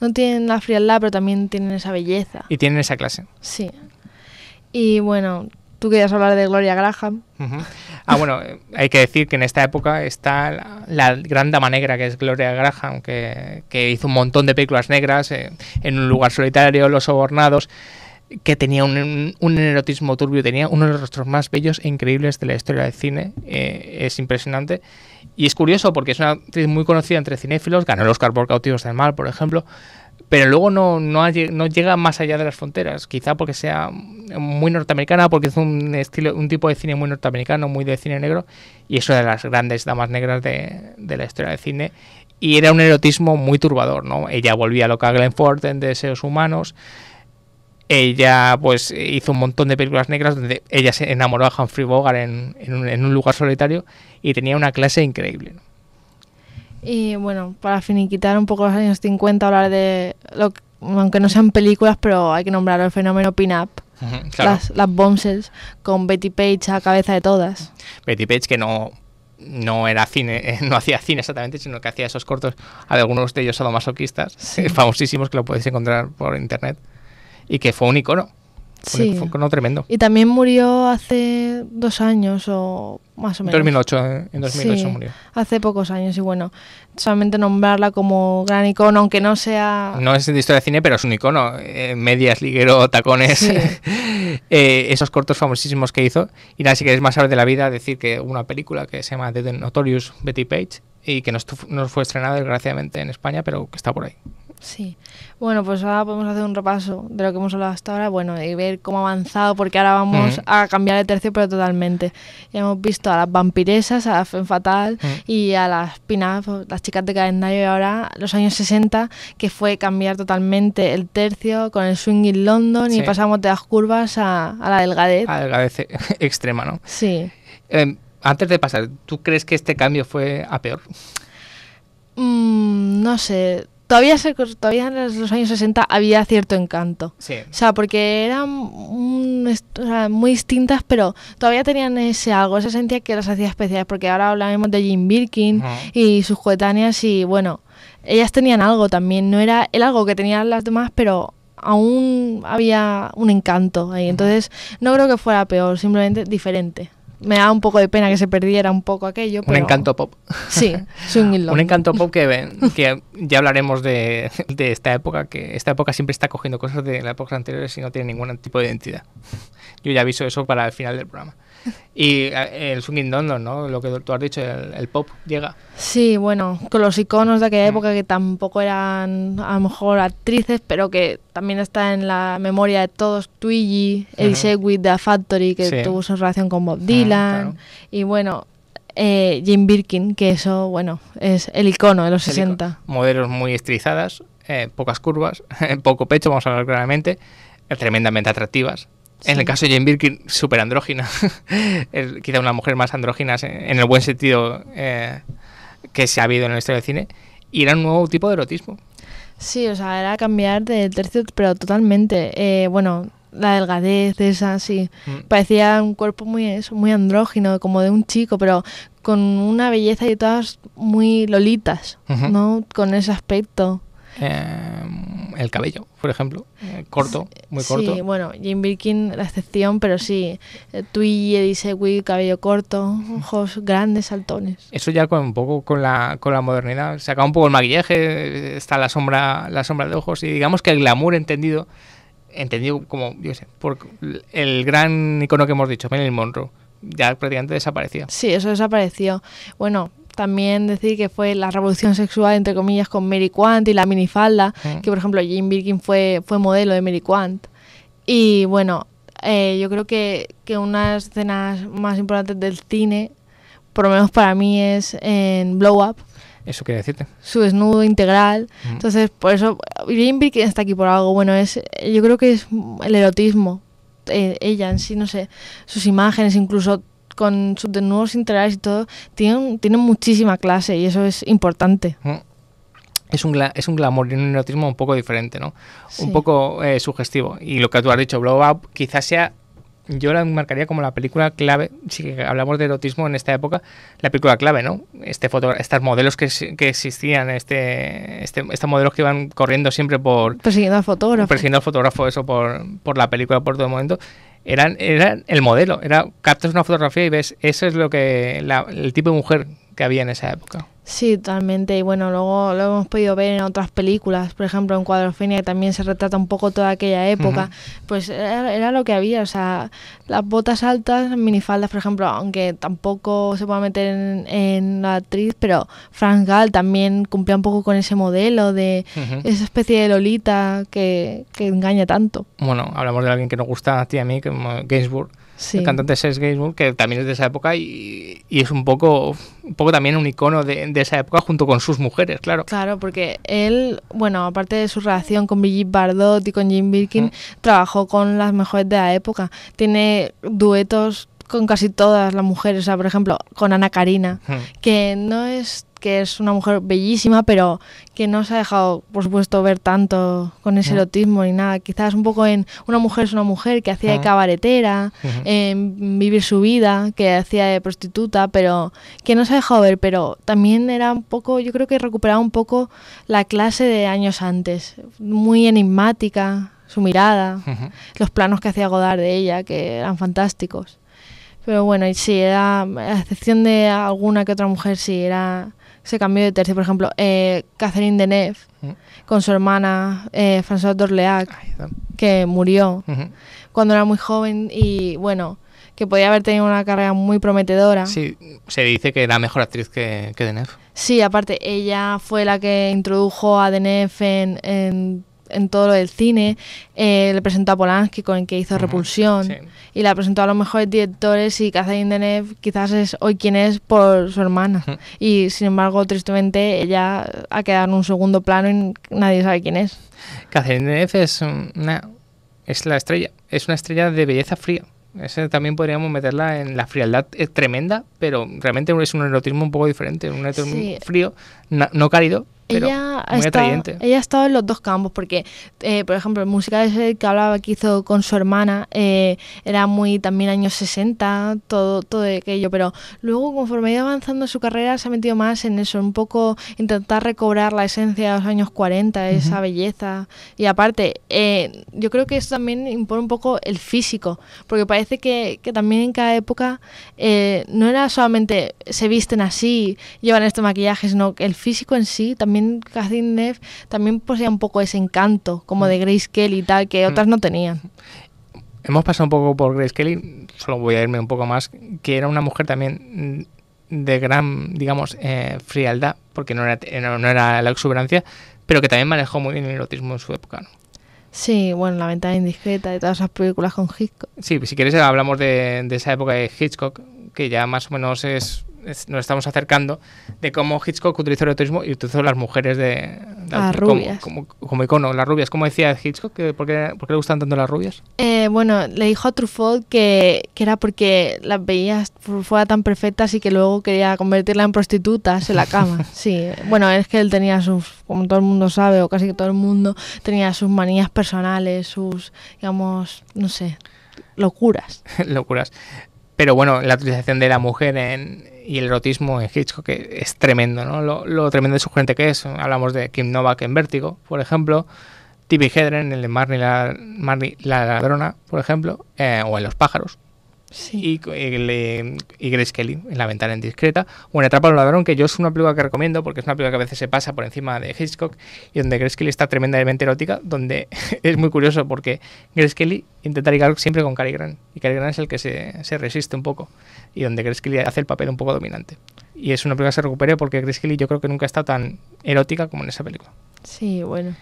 No tienen la frialdad, pero también tienen esa belleza. Y tienen esa clase. Sí. Y bueno, Tú querías hablar de Gloria Graham. Ah, bueno, hay que decir que en esta época está la, gran dama negra que es Gloria Graham, que, hizo un montón de películas negras, eh, en un lugar solitario, Los Sobornados, que tenía un, erotismo turbio, tenía uno de los rostros más bellos e increíbles de la historia del cine. Eh, es impresionante. Y es curioso porque es una actriz muy conocida entre cinéfilos, ganó el Oscar por Cautivos del Mal, por ejemplo pero luego no, no, llega más allá de las fronteras. Quizá porque sea muy norteamericana, porque es un estilo, un tipo de cine muy norteamericano, muy de cine negro, y es una de las grandes damas negras de, la historia del cine. Y era un erotismo muy turbador, ¿no? Ella volvía loca a Glenn Ford en Deseos Humanos. Ella pues hizo un montón de películas negras donde ella se enamoró a Humphrey Bogart en, un, en un, lugar solitario y tenía una clase increíble. ¿no? Y bueno, para finiquitar un poco los años 50, hablar de, aunque no sean películas, pero hay que nombrar el fenómeno pin-up. Las, las con Betty Page a cabeza de todas. Betty Page que no, no era cine, no hacía cine exactamente, sino que hacía esos cortos, algunos de ellos sadomasoquistas, eh, famosísimos que lo podéis encontrar por internet, y que fue un icono. Sí. Fue, tremendo. Y también murió hace dos años o más o menos. 2008, eh, en 2008 murió. Hace pocos años y bueno, solamente nombrarla como gran icono, aunque no sea... No es de historia de cine, pero es un icono. Eh, medias, liguero, tacones. Eh, esos cortos famosísimos que hizo. Y nada, si queréis más saber de la vida, decir que hubo una película que se llama The Notorious Betty Page y que no, no fue estrenada desgraciadamente en España, pero que está por ahí. Sí. Bueno, pues ahora podemos hacer un repaso de lo que hemos hablado hasta ahora, bueno, y ver cómo ha avanzado, porque ahora vamos a cambiar de tercio, pero totalmente. Ya hemos visto a las vampiresas, a la Fatal y a las Pinas, las chicas de calendario, y ahora los años 60, que fue cambiar totalmente el tercio con el Swing in London y pasamos de las curvas a, la delgadez. A la delgadez e, extrema, ¿no? Sí. Em, antes de pasar, ¿tú crees que este cambio fue a peor? Mm, no sé todavía, se, todavía en los años 60 había cierto encanto. O sea, porque eran muy distintas, pero todavía tenían ese algo, esa esencia que las hacía especiales, porque ahora hablábamos de Jim Birkin y sus coetáneas y bueno, ellas tenían algo también, no era el algo que tenían las demás, pero aún había un encanto ahí. Entonces, no creo que fuera peor, simplemente diferente me da un poco de pena que se perdiera un poco aquello. Pero... Un encanto pop. Sí, un encanto pop que, ya hablaremos de, de, esta época, que esta época siempre está cogiendo cosas de las épocas anteriores y no tiene ningún tipo de identidad. Yo ya aviso eso para el final del programa. Y el eh, swinging London, ¿no? Lo que tú has dicho, el, pop llega. Sí, bueno, con los iconos de aquella mm. época que tampoco eran a lo mejor actrices, pero que también está en la memoria de todos, Twiggy, el uh de The Factory, que tuvo su relación con Bob ah, Dylan, y bueno, eh, Jim Birkin, que eso, bueno, es el icono de los 60. Modelos muy estilizadas, eh, pocas curvas, poco pecho, vamos a hablar claramente, tremendamente atractivas, en el caso de Jane Birkin, súper andrógina. quizá una mujer más andrógina en el buen sentido eh, que se ha habido en la historia del cine. Y era un nuevo tipo de erotismo. Sí, o sea, era cambiar de tercio, pero totalmente. Eh, bueno, la delgadez, esa, sí. Mm. Parecía un cuerpo muy, eso, muy andrógino, como de un chico, pero con una belleza y todas muy lolitas, ¿no? Con ese aspecto. Eh, el cabello, por ejemplo, eh, corto, muy corto. Sí, bueno, Jim Birkin la excepción, pero sí, eh, Twiggy dice Will, cabello corto, ojos grandes, saltones. Eso ya con un poco con la, con la modernidad, se acaba un poco el maquillaje, está la sombra, la sombra de ojos y digamos que el glamour entendido entendido como, yo sé, por el gran icono que hemos dicho, Marilyn Monroe, ya prácticamente desapareció. Sí, eso desapareció. Bueno, también decir que fue la revolución sexual, entre comillas, con Mary Quant y la minifalda, que por ejemplo Jane Birkin fue, fue modelo de Mary Quant. Y bueno, eh, yo creo que, que una de las escenas más importantes del cine, por lo menos para mí, es en Blow Up. Eso quiere decirte. Su desnudo integral. Entonces, por eso, Jane Birkin está aquí por algo. Bueno, es yo creo que es el erotismo. Eh, ella en sí, no sé, sus imágenes, incluso con sus nuevos integrales y todo, tienen, muchísima clase y eso es importante. Mm. es un, es un glamour y un erotismo un poco diferente, ¿no? Un poco eh, sugestivo. Y lo que tú has dicho, Blow Up, quizás sea, yo la marcaría como la película clave, si hablamos de erotismo en esta época, la película clave, ¿no? Este estos modelos que, que existían, este, este, estos modelos que iban corriendo siempre por... Persiguiendo al fotógrafo. Persiguiendo al fotógrafo, eso, por, por la película, por todo el momento eran, el modelo. Era captas una fotografía y ves, eso es lo que el tipo de mujer que había en esa época. Sí, totalmente. Y bueno, luego lo hemos podido ver en otras películas, por ejemplo en Cuadrofenia, que también se retrata un poco toda aquella época. Pues era, lo que había, o sea, las botas altas, minifaldas, por ejemplo, aunque tampoco se puede meter en, la actriz, pero Frank Gall también cumplía un poco con ese modelo de esa especie de Lolita que, engaña tanto. Bueno, hablamos de alguien que nos gusta a ti a mí, como Gainsbourg, el cantante Seth Gainsbourg, que también es de esa época y, es un poco, un poco también un icono de, esa época junto con sus mujeres, claro. Claro, porque él, bueno, aparte de su relación con Brigitte Bardot y con Jim Birkin, trabajó con las mejores de la época. Tiene duetos con casi todas las mujeres, o sea, por ejemplo, con Ana Karina, que no es que es una mujer bellísima, pero que no se ha dejado, por supuesto, ver tanto con ese erotismo ni nada. Quizás un poco en una mujer es una mujer que hacía de cabaretera, en vivir su vida, que hacía de prostituta, pero que no se ha dejado ver. Pero también era un poco, yo creo que recuperaba un poco la clase de años antes, muy enigmática, su mirada, los planos que hacía Godard de ella, que eran fantásticos. Pero bueno, y sí, era, a excepción de alguna que otra mujer, sí, era, se cambió de tercio. Por ejemplo, eh, Catherine Deneuve, mm. con su hermana eh, François Dorleac, que murió cuando era muy joven y bueno, que podía haber tenido una carrera muy prometedora. Sí, se dice que era mejor actriz que, que Deneuve. Sí, aparte, ella fue la que introdujo a Deneuve en en todo lo del cine, eh, le presentó a Polanski con el que hizo Repulsión y la presentó a los mejores directores y Catherine Deneuve quizás es hoy quien es por su hermana y sin embargo tristemente ella ha quedado en un segundo plano y nadie sabe quién es. Catherine Deneuve es una es la estrella, es una estrella de belleza fría. Ese también podríamos meterla en la frialdad eh, tremenda, pero realmente es un erotismo un poco diferente, un erotismo frío, no cálido, ella, ha estado, ella ha estado en los dos campos, porque, eh, por ejemplo, el musical que hablaba que hizo con su hermana eh, era muy también años 60, todo, todo aquello, pero luego conforme ha ido avanzando en su carrera se ha metido más en eso, un poco intentar recobrar la esencia de los años 40, esa belleza. Y aparte, eh, yo creo que eso también impone un poco el físico, porque parece que, que también en cada época no era solamente se visten así, llevan estos maquillajes sino que el físico en sí también también también poseía un poco ese encanto, como de Grace Kelly y tal, que mm. otras no tenían. Hemos pasado un poco por Grace Kelly, solo voy a irme un poco más, que era una mujer también de gran, digamos, eh, frialdad, porque no era, eh, no, era la exuberancia, pero que también manejó muy bien el erotismo en su época. Sí, bueno, La ventana indiscreta de todas esas películas con Hitchcock. Sí, si quieres hablamos de esa época de Hitchcock, que ya más o menos es nos estamos acercando de cómo Hitchcock utilizó el erotismo y utilizó las mujeres de, rubias. Como, icono, las rubias. ¿Cómo decía Hitchcock? Que, por, qué, le gustan tanto las rubias? Eh, bueno, le dijo a Truffaut que, que era porque las veía fuera tan perfectas y que luego quería convertirla en prostituta, en la cama. sí, bueno, es que él tenía sus, como todo el mundo sabe, o casi que todo el mundo, tenía sus manías personales, sus, digamos, no sé, locuras. locuras. Pero bueno, la utilización de la mujer en, y el erotismo en Hitchcock que es tremendo, ¿no? Lo, lo tremendo y sugerente que es. Hablamos de Kim Novak en Vértigo, por ejemplo, Tippi Hedren en el Marnie la, Marnie la, Ladrona, por ejemplo, eh, o en Los Pájaros, y, eh, y, Grace Kelly en La ventana indiscreta. Bueno, Atrapa al ladrón, que yo es una película que recomiendo porque es una película que a veces se pasa por encima de Hitchcock y donde Grace Kelly está tremendamente erótica, donde es muy curioso porque Grace Kelly intenta ligar siempre con Cary Grant y Cary Grant es el que se, resiste un poco y donde Grace Kelly hace el papel un poco dominante. Y es una película que se recupere porque Grace Kelly yo creo que nunca ha estado tan erótica como en esa película. Sí, bueno.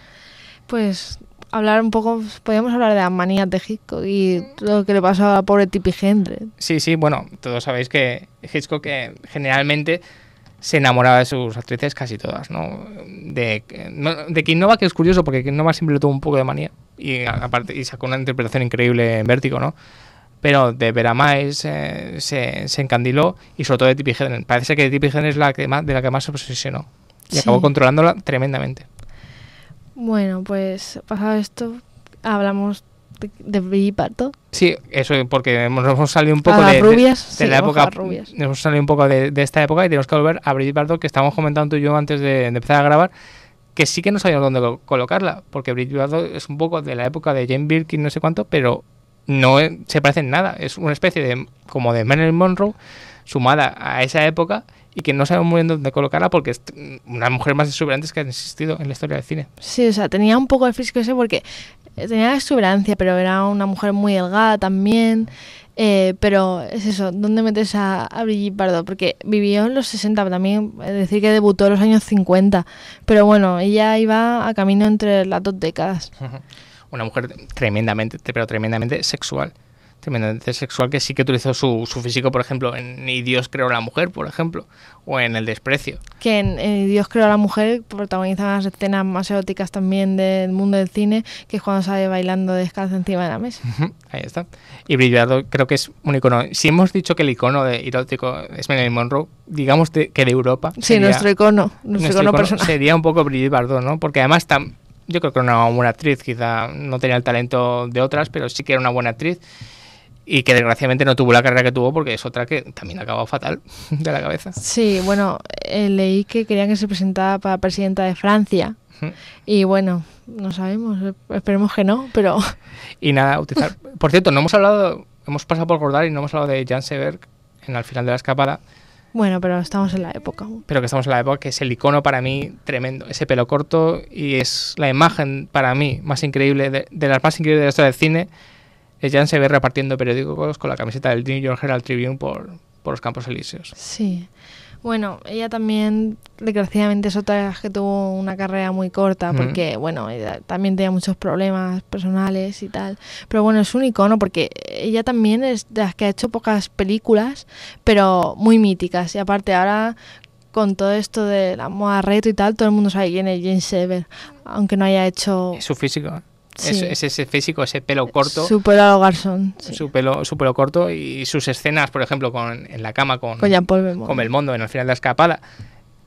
Pues hablar un poco, podríamos hablar de las manías de Hitchcock y lo que le pasaba a pobre Tippi Hendrix. Sí, sí, bueno, todos sabéis que Hitchcock eh, generalmente se enamoraba de sus actrices casi todas, ¿no? De, de King que es curioso, porque King siempre le tuvo un poco de manía y, aparte, y sacó una interpretación increíble en Vértigo, ¿no? Pero de Vera Miles eh, se, encandiló y sobre todo de Tippi Hedren. Parece que Tippi Hedren es la que más, de la que más se obsesionó y acabó controlándola tremendamente. Bueno, pues pasado esto, hablamos de Bridget Parto. Sí, eso porque nos hemos salido un poco de, rubias, de, la época. Rubias. Hemos salido un poco de, esta época y tenemos que volver a Bridget Parto, que estábamos comentando tú y yo antes de, empezar a grabar, que sí que no sabíamos dónde colocarla, porque Bridget Bardot es un poco de la época de Jane Birkin, no sé cuánto, pero no se parece en nada. Es una especie de como de Marilyn Monroe sumada a esa época y que no sabemos muy bien dónde colocarla porque es una mujer más exuberante que ha existido en la historia del cine. Sí, o sea, tenía un poco de físico ese porque eh, tenía exuberancia, pero era una mujer muy delgada también. Eh, pero es eso, ¿dónde metes a, a Brigitte Bardot? Porque vivió en los 60 también, es decir, que debutó en los años 50. Pero bueno, ella iba a camino entre las dos décadas. Una mujer tremendamente, pero tremendamente sexual tremendamente sexual que sí que utilizó su, su físico, por ejemplo, en Y Dios creó a la mujer, por ejemplo, o en El desprecio. Que en, Y eh, Dios creó a la mujer protagonizan las escenas más eróticas también del mundo del cine, que es cuando sale bailando descalzo encima de la mesa. ahí está. Y brillado creo que es un icono. Si hemos dicho que el icono de erótico es Marilyn Monroe, digamos que de Europa. Sí, nuestro icono, nuestro, icono, personal. Sería un poco Brillardo, ¿no? Porque además yo creo que era una buena actriz, quizá no tenía el talento de otras, pero sí que era una buena actriz y que desgraciadamente no tuvo la carrera que tuvo porque es otra que también acabado fatal de la cabeza. Sí, bueno, eh, leí que querían que se presentara para presidenta de Francia. Y bueno, no sabemos, eh, esperemos que no, pero... Y nada, utilizar... Por cierto, no hemos hablado, hemos pasado por acordar y no hemos hablado de Jan Seberg en Al final de la escapada. Bueno, pero estamos en la época. Pero que estamos en la época que es el icono para mí tremendo. Ese pelo corto y es la imagen para mí más increíble, de, de las más increíbles de la historia del cine. Jan se ve repartiendo periódicos con la camiseta del New York Herald Tribune por, por los Campos Elíseos. Sí. Bueno, ella también, desgraciadamente, es otra que tuvo una carrera muy corta, porque, bueno, también tenía muchos problemas personales y tal. Pero bueno, es un icono, porque ella también es de las que ha hecho pocas películas, pero muy míticas. Y aparte, ahora con todo esto de la moda retro y tal, todo el mundo sabe quién es Jane Sever, aunque no haya hecho. su físico. Es, ese físico, ese pelo corto. Su pelo garzón. Su, pelo, corto y sus escenas, por ejemplo, con, en la cama con, con, Belmondo. en el final de la escapada,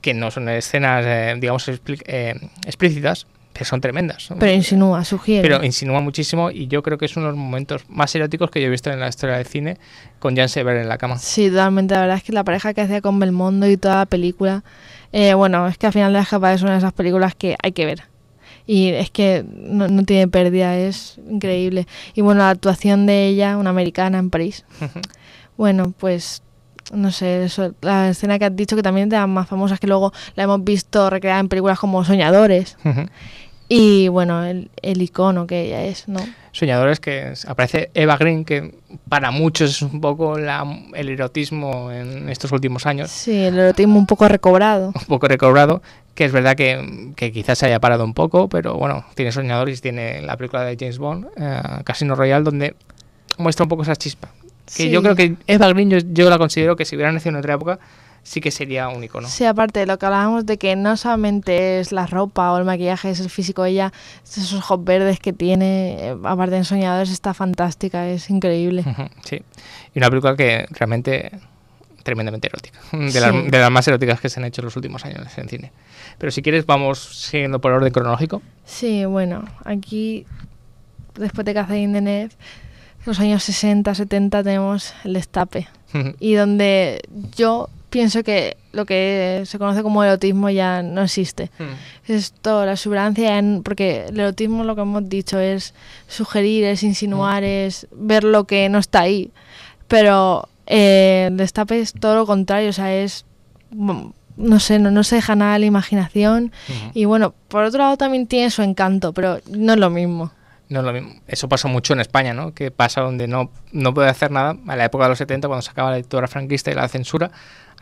que no son escenas, eh, digamos, eh, explícitas, pero son tremendas. Pero insinúa, sugiere. Pero insinúa muchísimo y yo creo que es uno de los momentos más eróticos que yo he visto en la historia del cine con Jan Sever en la cama. Sí, totalmente. La verdad es que la pareja que hacía con Belmondo y toda la película, eh, bueno, es que al final de la escapada es una de esas películas que hay que ver y es que no, tiene pérdida, es increíble. Y bueno, la actuación de ella, una americana en París. bueno, pues no sé, la escena que has dicho que también te de más famosas que luego la hemos visto recreada en películas como Soñadores y bueno, el, icono que ella es, ¿no? Soñadores que aparece Eva Green, que para muchos es un poco el erotismo en estos últimos años. Sí, el erotismo un poco recobrado. Un poco recobrado, que es verdad que, que quizás se haya parado un poco, pero bueno, tiene Soñadores, tiene la película de James Bond, eh, Casino Royale, donde muestra un poco esa chispa. Que yo creo que Eva Green, yo, yo la considero que si hubiera nacido en otra época, sí que sería un icono. Sí, aparte de lo que hablábamos de que no solamente es la ropa o el maquillaje, es el físico. Ella, esos ojos verdes que tiene, eh, aparte de ensoñadores, está fantástica, es increíble. Sí, y una película que realmente tremendamente erótica, de, las, más eróticas que se han hecho en los últimos años en cine. Pero si quieres, vamos siguiendo por orden cronológico. Sí, bueno, aquí, después de Catherine en los años 60, 70, tenemos el estape. y donde yo pienso que lo que se conoce como erotismo ya no existe. Hmm. es toda la en porque el erotismo lo que hemos dicho es sugerir, es insinuar, hmm. es ver lo que no está ahí. Pero eh, destape es todo lo contrario, o sea, es... Mm, no sé, no, no se deja nada a la imaginación. Hmm. Y bueno, por otro lado también tiene su encanto, pero no es lo mismo. No es lo mismo. Eso pasó mucho en España, ¿no? Que pasa donde no, no puede hacer nada. A la época de los 70, cuando se acaba la dictadura franquista y la censura,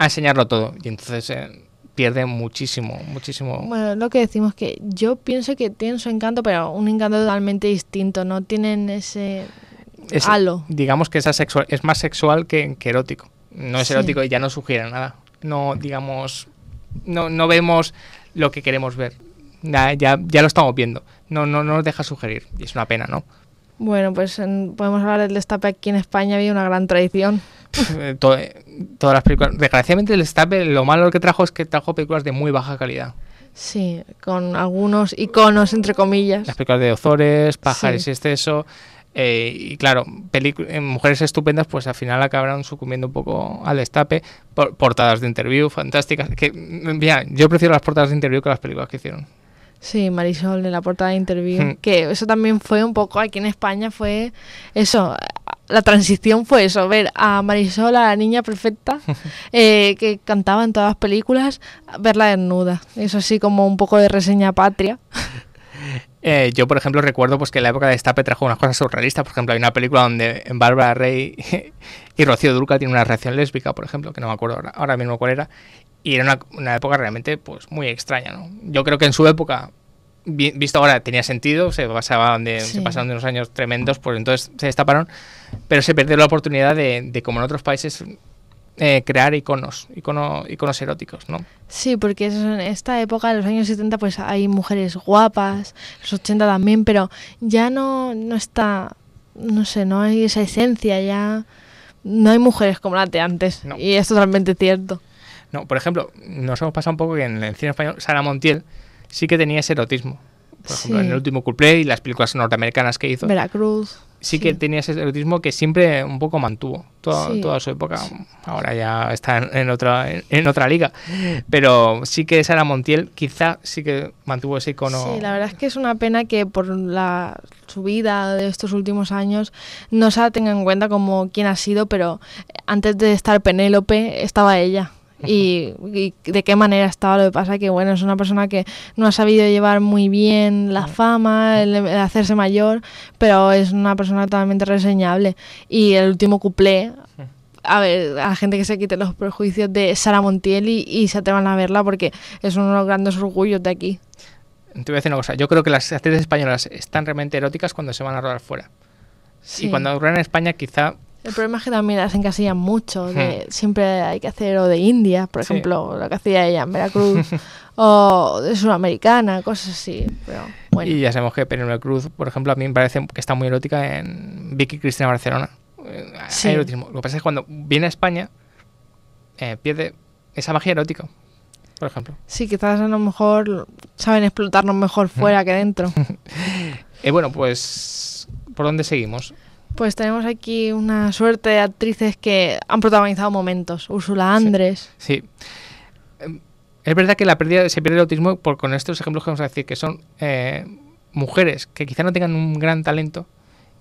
a enseñarlo todo. Y entonces eh, pierde muchísimo, muchísimo. Bueno, lo que decimos que yo pienso que tienen su encanto, pero un encanto totalmente distinto, no tienen ese halo. Digamos que es, asexual, es más sexual que, erótico. No es erótico y ya no sugiere nada. No, digamos, no, no vemos lo que queremos ver. Ya, ya, lo estamos viendo. No, no, nos deja sugerir. Y es una pena, ¿no? Bueno, pues podemos hablar del destape aquí en España. Había una gran tradición. Eh, todo, eh, todas las películas. Desgraciadamente, el estape, lo malo que trajo es que trajo películas de muy baja calidad. Sí, con algunos iconos, entre comillas. Las películas de Ozores, Pájaros y Exceso. Eh, y claro, eh, mujeres estupendas, pues al final acabaron sucumbiendo un poco al estape, Por portadas de interview fantásticas. Que, mira, mm, yo prefiero las portadas de interview que las películas que hicieron. Sí, Marisol en la portada de Interview. Hmm. Que eso también fue un poco, aquí en España fue eso, la transición fue eso, ver a Marisol, a la niña perfecta, eh, que cantaba en todas las películas, verla desnuda. Eso así como un poco de reseña patria. Eh, yo, por ejemplo, recuerdo pues, que en la época de Stape trajo unas cosas surrealistas. Por ejemplo, hay una película donde Bárbara Rey y Rocío Durca tienen una reacción lésbica, por ejemplo, que no me acuerdo ahora mismo cuál era. Y era una, época realmente pues muy extraña, ¿no? Yo creo que en su época, visto ahora, tenía sentido, se, pasaban se pasaron unos años tremendos, pues entonces se destaparon, pero se perdió la oportunidad de, como en otros países, eh, crear iconos, icono, iconos eróticos, ¿no? Sí, porque en esta época, en los años 70, pues hay mujeres guapas, los 80 también, pero ya no, no está, no sé, no hay esa esencia, ya no hay mujeres como la de antes, y es totalmente cierto. No, por ejemplo, nos hemos pasado un poco que en el cine español Sara Montiel sí que tenía ese erotismo. Por ejemplo, en el último couple y las películas norteamericanas que hizo. Veracruz. Sí, sí, que tenía ese erotismo que siempre un poco mantuvo toda, su época. Ahora ya está en, otra, en, otra liga. Pero sí que Sara Montiel quizá sí que mantuvo ese icono. Sí, la verdad es que es una pena que por la subida de estos últimos años no se tenga en cuenta como quien ha sido, pero antes de estar Penélope estaba ella y, de qué manera estaba. Lo que pasa que, bueno, es una persona que no ha sabido llevar muy bien la fama, el, hacerse mayor, pero es una persona totalmente reseñable. Y el último cuplé a ver, a la gente que se quite los prejuicios de Sara Montiel y, se se atrevan a verla porque es uno de los grandes orgullos de aquí. Te voy a decir una cosa, yo creo que las actrices españolas están realmente eróticas cuando se van a rodar fuera. Sí. Y cuando ruedan en España quizá el problema es que también las encasillan mucho. Hmm. Siempre hay que hacer o de India, por ejemplo, lo que hacía ella en Veracruz, o de Sudamericana, cosas así. Pero bueno. Y ya sabemos que Penélope Cruz, por ejemplo, a mí me parece que está muy erótica en Vicky Cristina Barcelona. Eh, sí. Lo que pasa es que cuando viene a España, eh, pierde esa magia erótica, por ejemplo. Sí, quizás a lo mejor saben explotarnos mejor hmm. fuera que dentro. eh, bueno, pues, ¿por dónde seguimos? Pues tenemos aquí una suerte de actrices que han protagonizado momentos. Úrsula Andrés. Sí. Em, es verdad que la pérdida, se pierde el autismo por, con estos ejemplos que vamos a decir, que son eh, mujeres que quizá no tengan un gran talento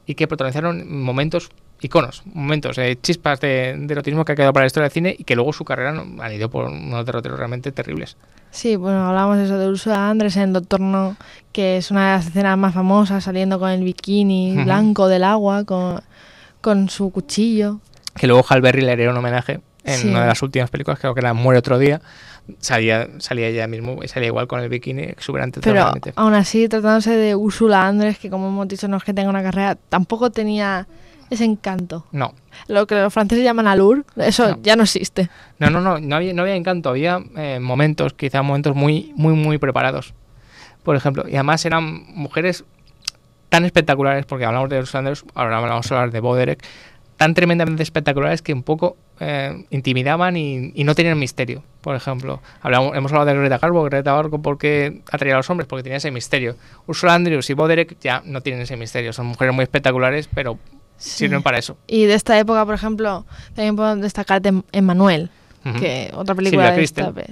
y que protagonizaron momentos iconos, momentos, chispas de, erotismo que ha quedado para la historia del cine y que luego su carrera han ido por unos derroteros realmente terribles. Sí, bueno, hablamos eso de Ursula Andrés en Doctor No, que es una de las escenas más famosas, saliendo con el bikini blanco del agua, con, su cuchillo. Que luego Halberry le haría un homenaje en una de las últimas películas, creo que la Muere otro día, salía, salía ella mismo y salía igual con el bikini exuberante. Pero aún así, tratándose de Úrsula Andrés, que como hemos dicho no es que tenga una carrera, tampoco tenía es encanto. No. Lo que los franceses llaman alur, eso ya no existe. No, no, no, no había, encanto, había eh, momentos, quizá momentos muy, muy, muy preparados. Por ejemplo, y además eran mujeres tan espectaculares, porque hablamos de Ursula Andrius, ahora vamos a hablar de Boderek, tan tremendamente espectaculares que un poco eh, intimidaban y, no tenían misterio. Por ejemplo, hablamos, hemos hablado de Greta Garbo, Greta Garbo porque atraía a los hombres, porque tenía ese misterio. Ursula Andrews y Boderek ya no tienen ese misterio, son mujeres muy espectaculares, pero sirven para eso. Y de esta época, por ejemplo, también puedo destacar de Emmanuel, que otra película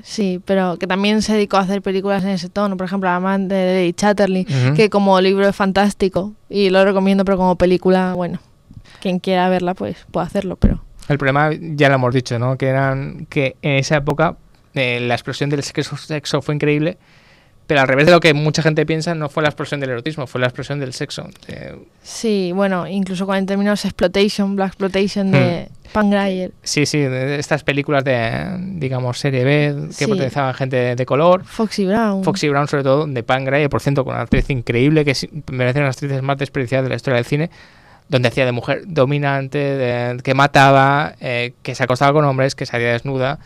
sí, pero que también se dedicó a hacer películas en ese tono, por ejemplo, Amante de Chatterley, que como libro es fantástico y lo recomiendo, pero como película, bueno, quien quiera verla pues puede hacerlo, pero el problema ya lo hemos dicho, Que eran que en esa época eh, la explosión del sexo fue increíble pero al revés de lo que mucha gente piensa, no fue la explosión del erotismo, fue la explosión del sexo. Sí, bueno, incluso cuando términos exploitation, black exploitation de hmm. Pan Sí, sí, estas películas de, digamos, serie B que sí. gente de color. Foxy Brown. Foxy Brown, sobre todo, de Pangreier, por cierto, con una actriz increíble que merece una de las actrices más despreciada de la historia del cine donde hacía de mujer dominante, que mataba, eh, que se acostaba con hombres, que salía desnuda,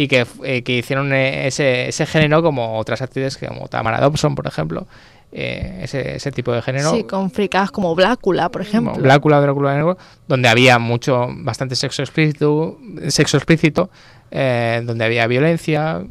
y que, eh, hicieron eh, ese, género como otras actrices como Tamara Dobson, por ejemplo. Eh, ese, tipo de género. Sí, con fricadas como Blácula, por ejemplo. Como Blácula, Drácula Negro, donde había mucho, bastante sexo explícito, sexo explícito donde había violencia.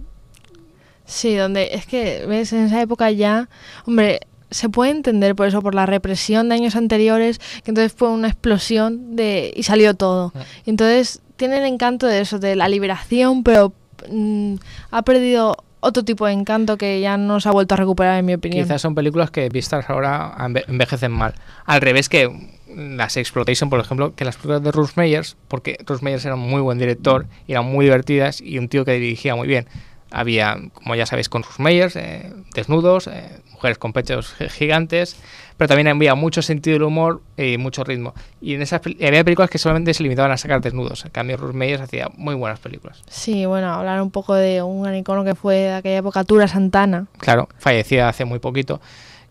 Sí, donde es que, ves, en esa época ya, hombre, se puede entender por eso, por la represión de años anteriores, que entonces fue una explosión de y salió todo. Y ah. entonces tiene el encanto de eso, de la liberación, pero mm, ha perdido otro tipo de encanto que ya no se ha vuelto a recuperar, en mi opinión. Quizás son películas que vistas ahora envejecen mal. Al revés que mm, las Exploitation, por ejemplo, que las películas de Russ Meyers, porque Russ Meyers era un muy buen director, eran muy divertidas y un tío que dirigía muy bien. Había, como ya sabéis, con sus mayers, eh, desnudos, eh, mujeres con pechos gigantes, pero también había mucho sentido del humor y mucho ritmo. Y en esas había películas que solamente se limitaban a sacar desnudos. En cambio, Ruth hacía muy buenas películas. Sí, bueno, hablar un poco de un gran icono que fue de aquella época, Tura Santana. Claro, fallecida hace muy poquito,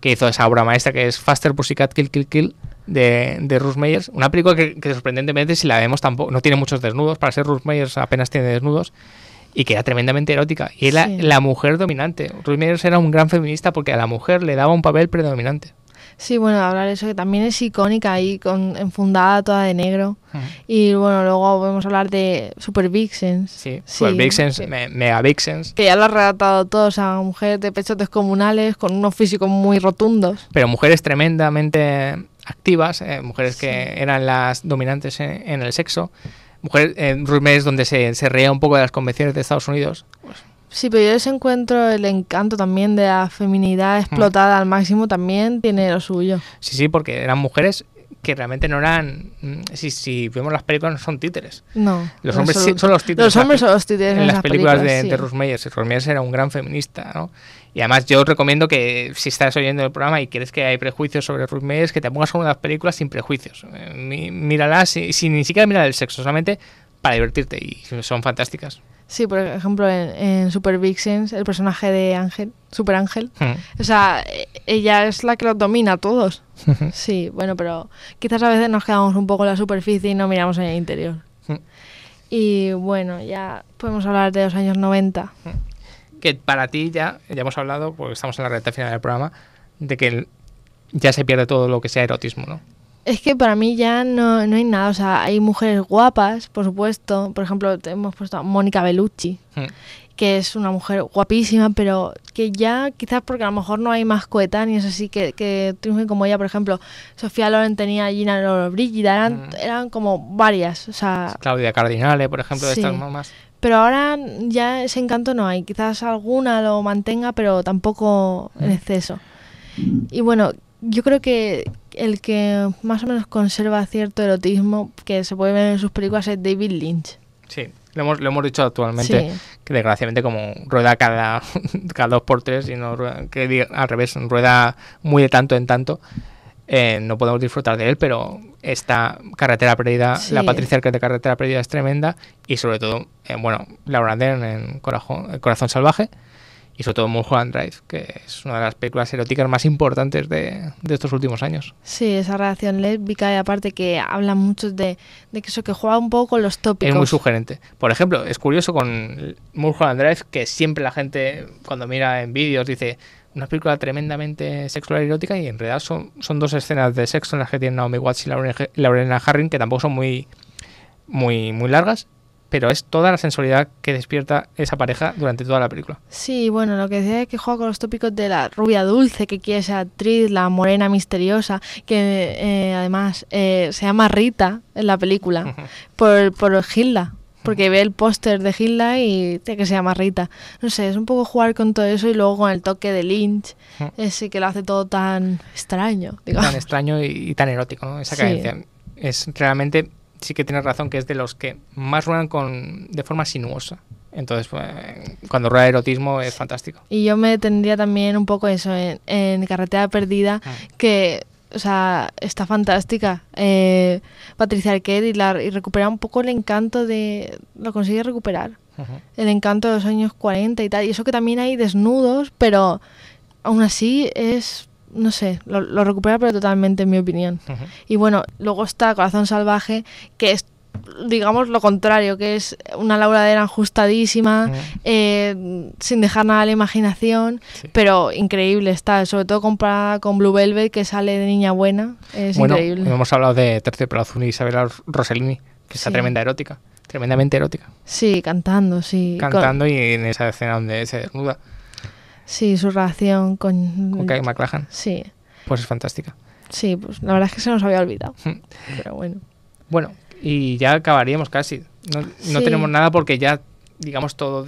que hizo esa obra maestra que es Faster Pussycat Kill Kill Kill, de, de Ruth Meyers. Una película que, sorprendentemente, si la vemos, tampoco no tiene muchos desnudos. Para ser Ruth Meyers apenas tiene desnudos y que era tremendamente erótica. Y era la mujer dominante. Ruiz era un gran feminista porque a la mujer le daba un papel predominante. Sí, bueno, hablar de eso que también es icónica ahí, con, enfundada toda de negro. Y bueno, luego podemos hablar de Super Vixens. Sí, Super Vixens, Mega Vixens. Que ya lo ha relatado todos. o sea, mujeres de pechos descomunales, con unos físicos muy rotundos. Pero mujeres tremendamente activas, eh, mujeres que eran las dominantes en el sexo. Mujeres en Rumés, donde se, se reía un poco de las convenciones de Estados Unidos. Sí, pero yo les encuentro el encanto también de la feminidad explotada mm. al máximo, también tiene lo suyo. Sí, sí, porque eran mujeres que realmente no eran. Mm, si, si vemos las películas, no son títeres. No. Los hombres son, los títeres. Los hombres son los títeres. En, las, películas, de, Ruth Meyers. Ruth Meyers era un gran feminista, ¿no? Y además, yo recomiendo que si estás oyendo el programa y crees que hay prejuicios sobre Ruth Meyers, que te pongas una de las películas sin prejuicios. Eh, Míralas, sin ni siquiera mirar el sexo, solamente para divertirte. Y son fantásticas. Sí, por ejemplo, en, Super Vixens, el personaje de Ángel, Super Ángel, hmm. o sea, ella es la que los domina a todos. sí, bueno, pero quizás a veces nos quedamos un poco en la superficie y no miramos en el interior. Hmm. y bueno, ya podemos hablar de los años 90. Hmm. Que para ti ya, ya hemos hablado, porque estamos en la recta final del programa, de que ya se pierde todo lo que sea erotismo, ¿no? Es que para mí ya no, hay nada. O sea, hay mujeres guapas, por supuesto. Por ejemplo, hemos puesto a Mónica Bellucci, hmm. que es una mujer guapísima, pero que ya quizás porque a lo mejor no hay más coetáneos así que, que triunfen como ella. Por ejemplo, Sofía Loren tenía Gina Loro Brigida, hmm. eran, como varias. O sea, Claudia Cardinale, por ejemplo, de estas mamás. Pero ahora ya ese encanto no hay. Quizás alguna lo mantenga, pero tampoco en hmm. exceso. Y bueno, yo creo que el que más o menos conserva cierto erotismo que se puede ver en sus películas es David Lynch. Sí, lo hemos, lo hemos dicho actualmente, que desgraciadamente como rueda cada, cada dos por tres, y que al revés, rueda muy de tanto en tanto, eh, no podemos disfrutar de él, pero esta carretera perdida, la Patricia Arquette de carretera perdida es tremenda, y sobre todo, eh, bueno, Laura Dern en Corazón, eh, Corazón Salvaje, y sobre todo Mulholland Drive, que es una de las películas eróticas más importantes de, estos últimos años. Sí, esa relación lésbica y aparte que habla mucho de, que eso que juega un poco con los tópicos. Es muy sugerente. Por ejemplo, es curioso con Mulholland Drive que siempre la gente cuando mira en vídeos dice una película tremendamente sexual y erótica y en realidad son, son dos escenas de sexo en las que tienen Naomi Watts y Laurena Harring que tampoco son muy muy, muy largas pero es toda la sensualidad que despierta esa pareja durante toda la película. Sí, bueno, lo que decía es que juega con los tópicos de la rubia dulce que quiere ser actriz, la morena misteriosa, que eh, además eh, se llama Rita en la película, por, por Hilda, porque ve el póster de Hilda y que se llama Rita. No sé, es un poco jugar con todo eso y luego con el toque de Lynch, ese que lo hace todo tan extraño. Tan extraño y, tan erótico, Esa cadencia. Es realmente sí que tienes razón que es de los que más ruedan con, de forma sinuosa. Entonces, pues, cuando rueda erotismo es fantástico. Y yo me tendría también un poco eso, en, Carretera Perdida, ah. que o sea, está fantástica. Eh, Patricia Arquette y, la, recupera un poco el encanto de. Lo consigue recuperar. El encanto de los años 40 y tal. Y eso que también hay desnudos, pero aún así es no sé, lo, recupera pero totalmente en mi opinión. Y bueno, luego está Corazón Salvaje, que es digamos lo contrario, que es una lauradera ajustadísima, eh, sin dejar nada a la imaginación, pero increíble está, sobre todo comparada con Blue Velvet que sale de Niña Buena, es bueno, increíble. Hemos hablado de tercer Azul y Isabela Rossellini, que sí. está tremenda erótica, tremendamente erótica. Sí, cantando, sí. Cantando y en esa escena donde se desnuda. Sí, su relación con... Con Kyle McLachlan. Sí. Pues es fantástica. Sí, pues la verdad es que se nos había olvidado. pero bueno. Bueno, y ya acabaríamos casi. No, tenemos nada porque ya, digamos, todo,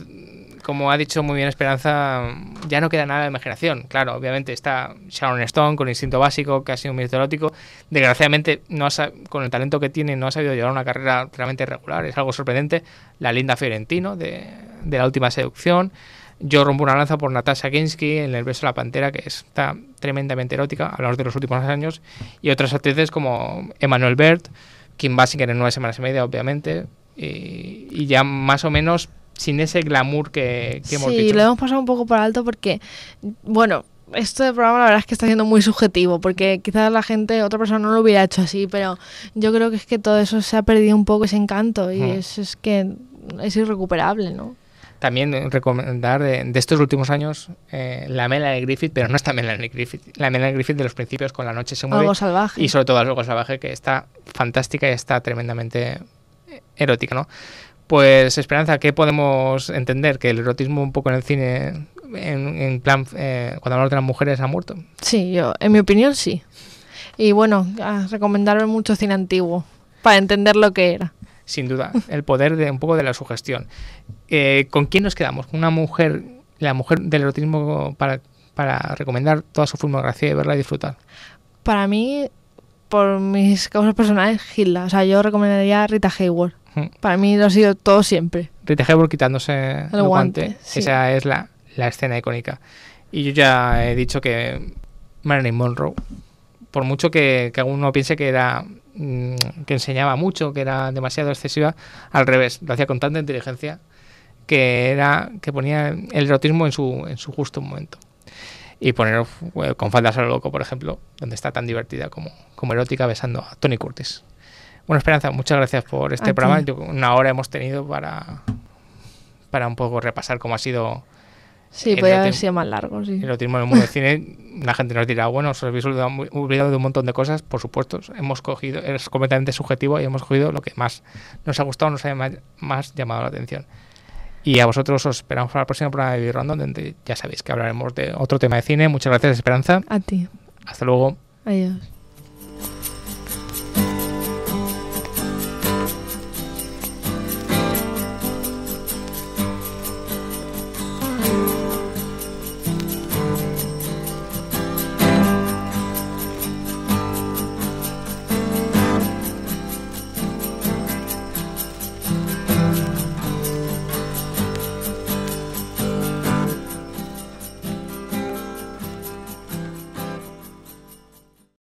como ha dicho muy bien Esperanza, ya no queda nada de imaginación. Claro, obviamente está Sharon Stone con Instinto Básico, casi ha sido un erótico. Desgraciadamente, no ha con el talento que tiene, no ha sabido llevar una carrera realmente regular. Es algo sorprendente. La linda Fiorentino de, de La Última Seducción. Yo rompo una lanza por Natasha Kinsky en El beso de la pantera, que está tremendamente erótica, a hablamos de los últimos años, y otras actrices como Emmanuel Bert, Kim Basinger en nueve semanas y media, obviamente, y, ya más o menos sin ese glamour que, hemos sí, dicho. Sí, lo hemos pasado un poco por alto porque, bueno, esto del programa la verdad es que está siendo muy subjetivo, porque quizás la gente, otra persona no lo hubiera hecho así, pero yo creo que es que todo eso se ha perdido un poco ese encanto y mm. eso es que es irrecuperable, ¿no? También recomendar eh, de, estos últimos años la eh, la Melanie Griffith, pero no está Melanie Griffith, la Melanie Griffith de los principios con La Noche se mueve. salvaje. Y sobre todo Algo salvaje, que está fantástica y está tremendamente eh, erótica, ¿no? Pues Esperanza, ¿qué podemos entender? Que el erotismo un poco en el cine, en, plan, cuando hablamos de las mujeres, ha muerto. Sí, yo, en mi opinión sí. Y bueno, recomendarme mucho cine antiguo para entender lo que era sin duda, el poder de un poco de la sugestión. Eh, ¿Con quién nos quedamos? ¿Con una mujer, la mujer del erotismo para, para recomendar toda su filmografía y verla y disfrutar? Para mí, por mis causas personales, Gilda. O sea, yo recomendaría a Rita Hayworth. Para mí lo ha sido todo siempre. Rita Hayward quitándose el, guante. Esa es la, escena icónica. Y yo ya he dicho que Marilyn Monroe, por mucho que, que alguno piense que era Mm, que enseñaba mucho, que era demasiado excesiva, al revés, lo hacía con tanta inteligencia que era que ponía el erotismo en su, en su justo momento. Y poner eh, con faldas a lo loco, por ejemplo, donde está tan divertida como, como erótica besando a Tony Curtis. Bueno, Esperanza, muchas gracias por este programa. una hora hemos tenido para, para un poco repasar cómo ha sido Sí, podría haber sido más largo, sí. en el mundo del cine, la gente nos dirá, bueno, os habéis olvidado de un montón de cosas, por supuesto, hemos cogido, es completamente subjetivo y hemos cogido lo que más nos ha gustado, nos ha más llamado la atención. Y a vosotros os esperamos para la próxima programa de Video donde ya sabéis que hablaremos de otro tema de cine. Muchas gracias, Esperanza. A ti. Hasta luego. Adiós.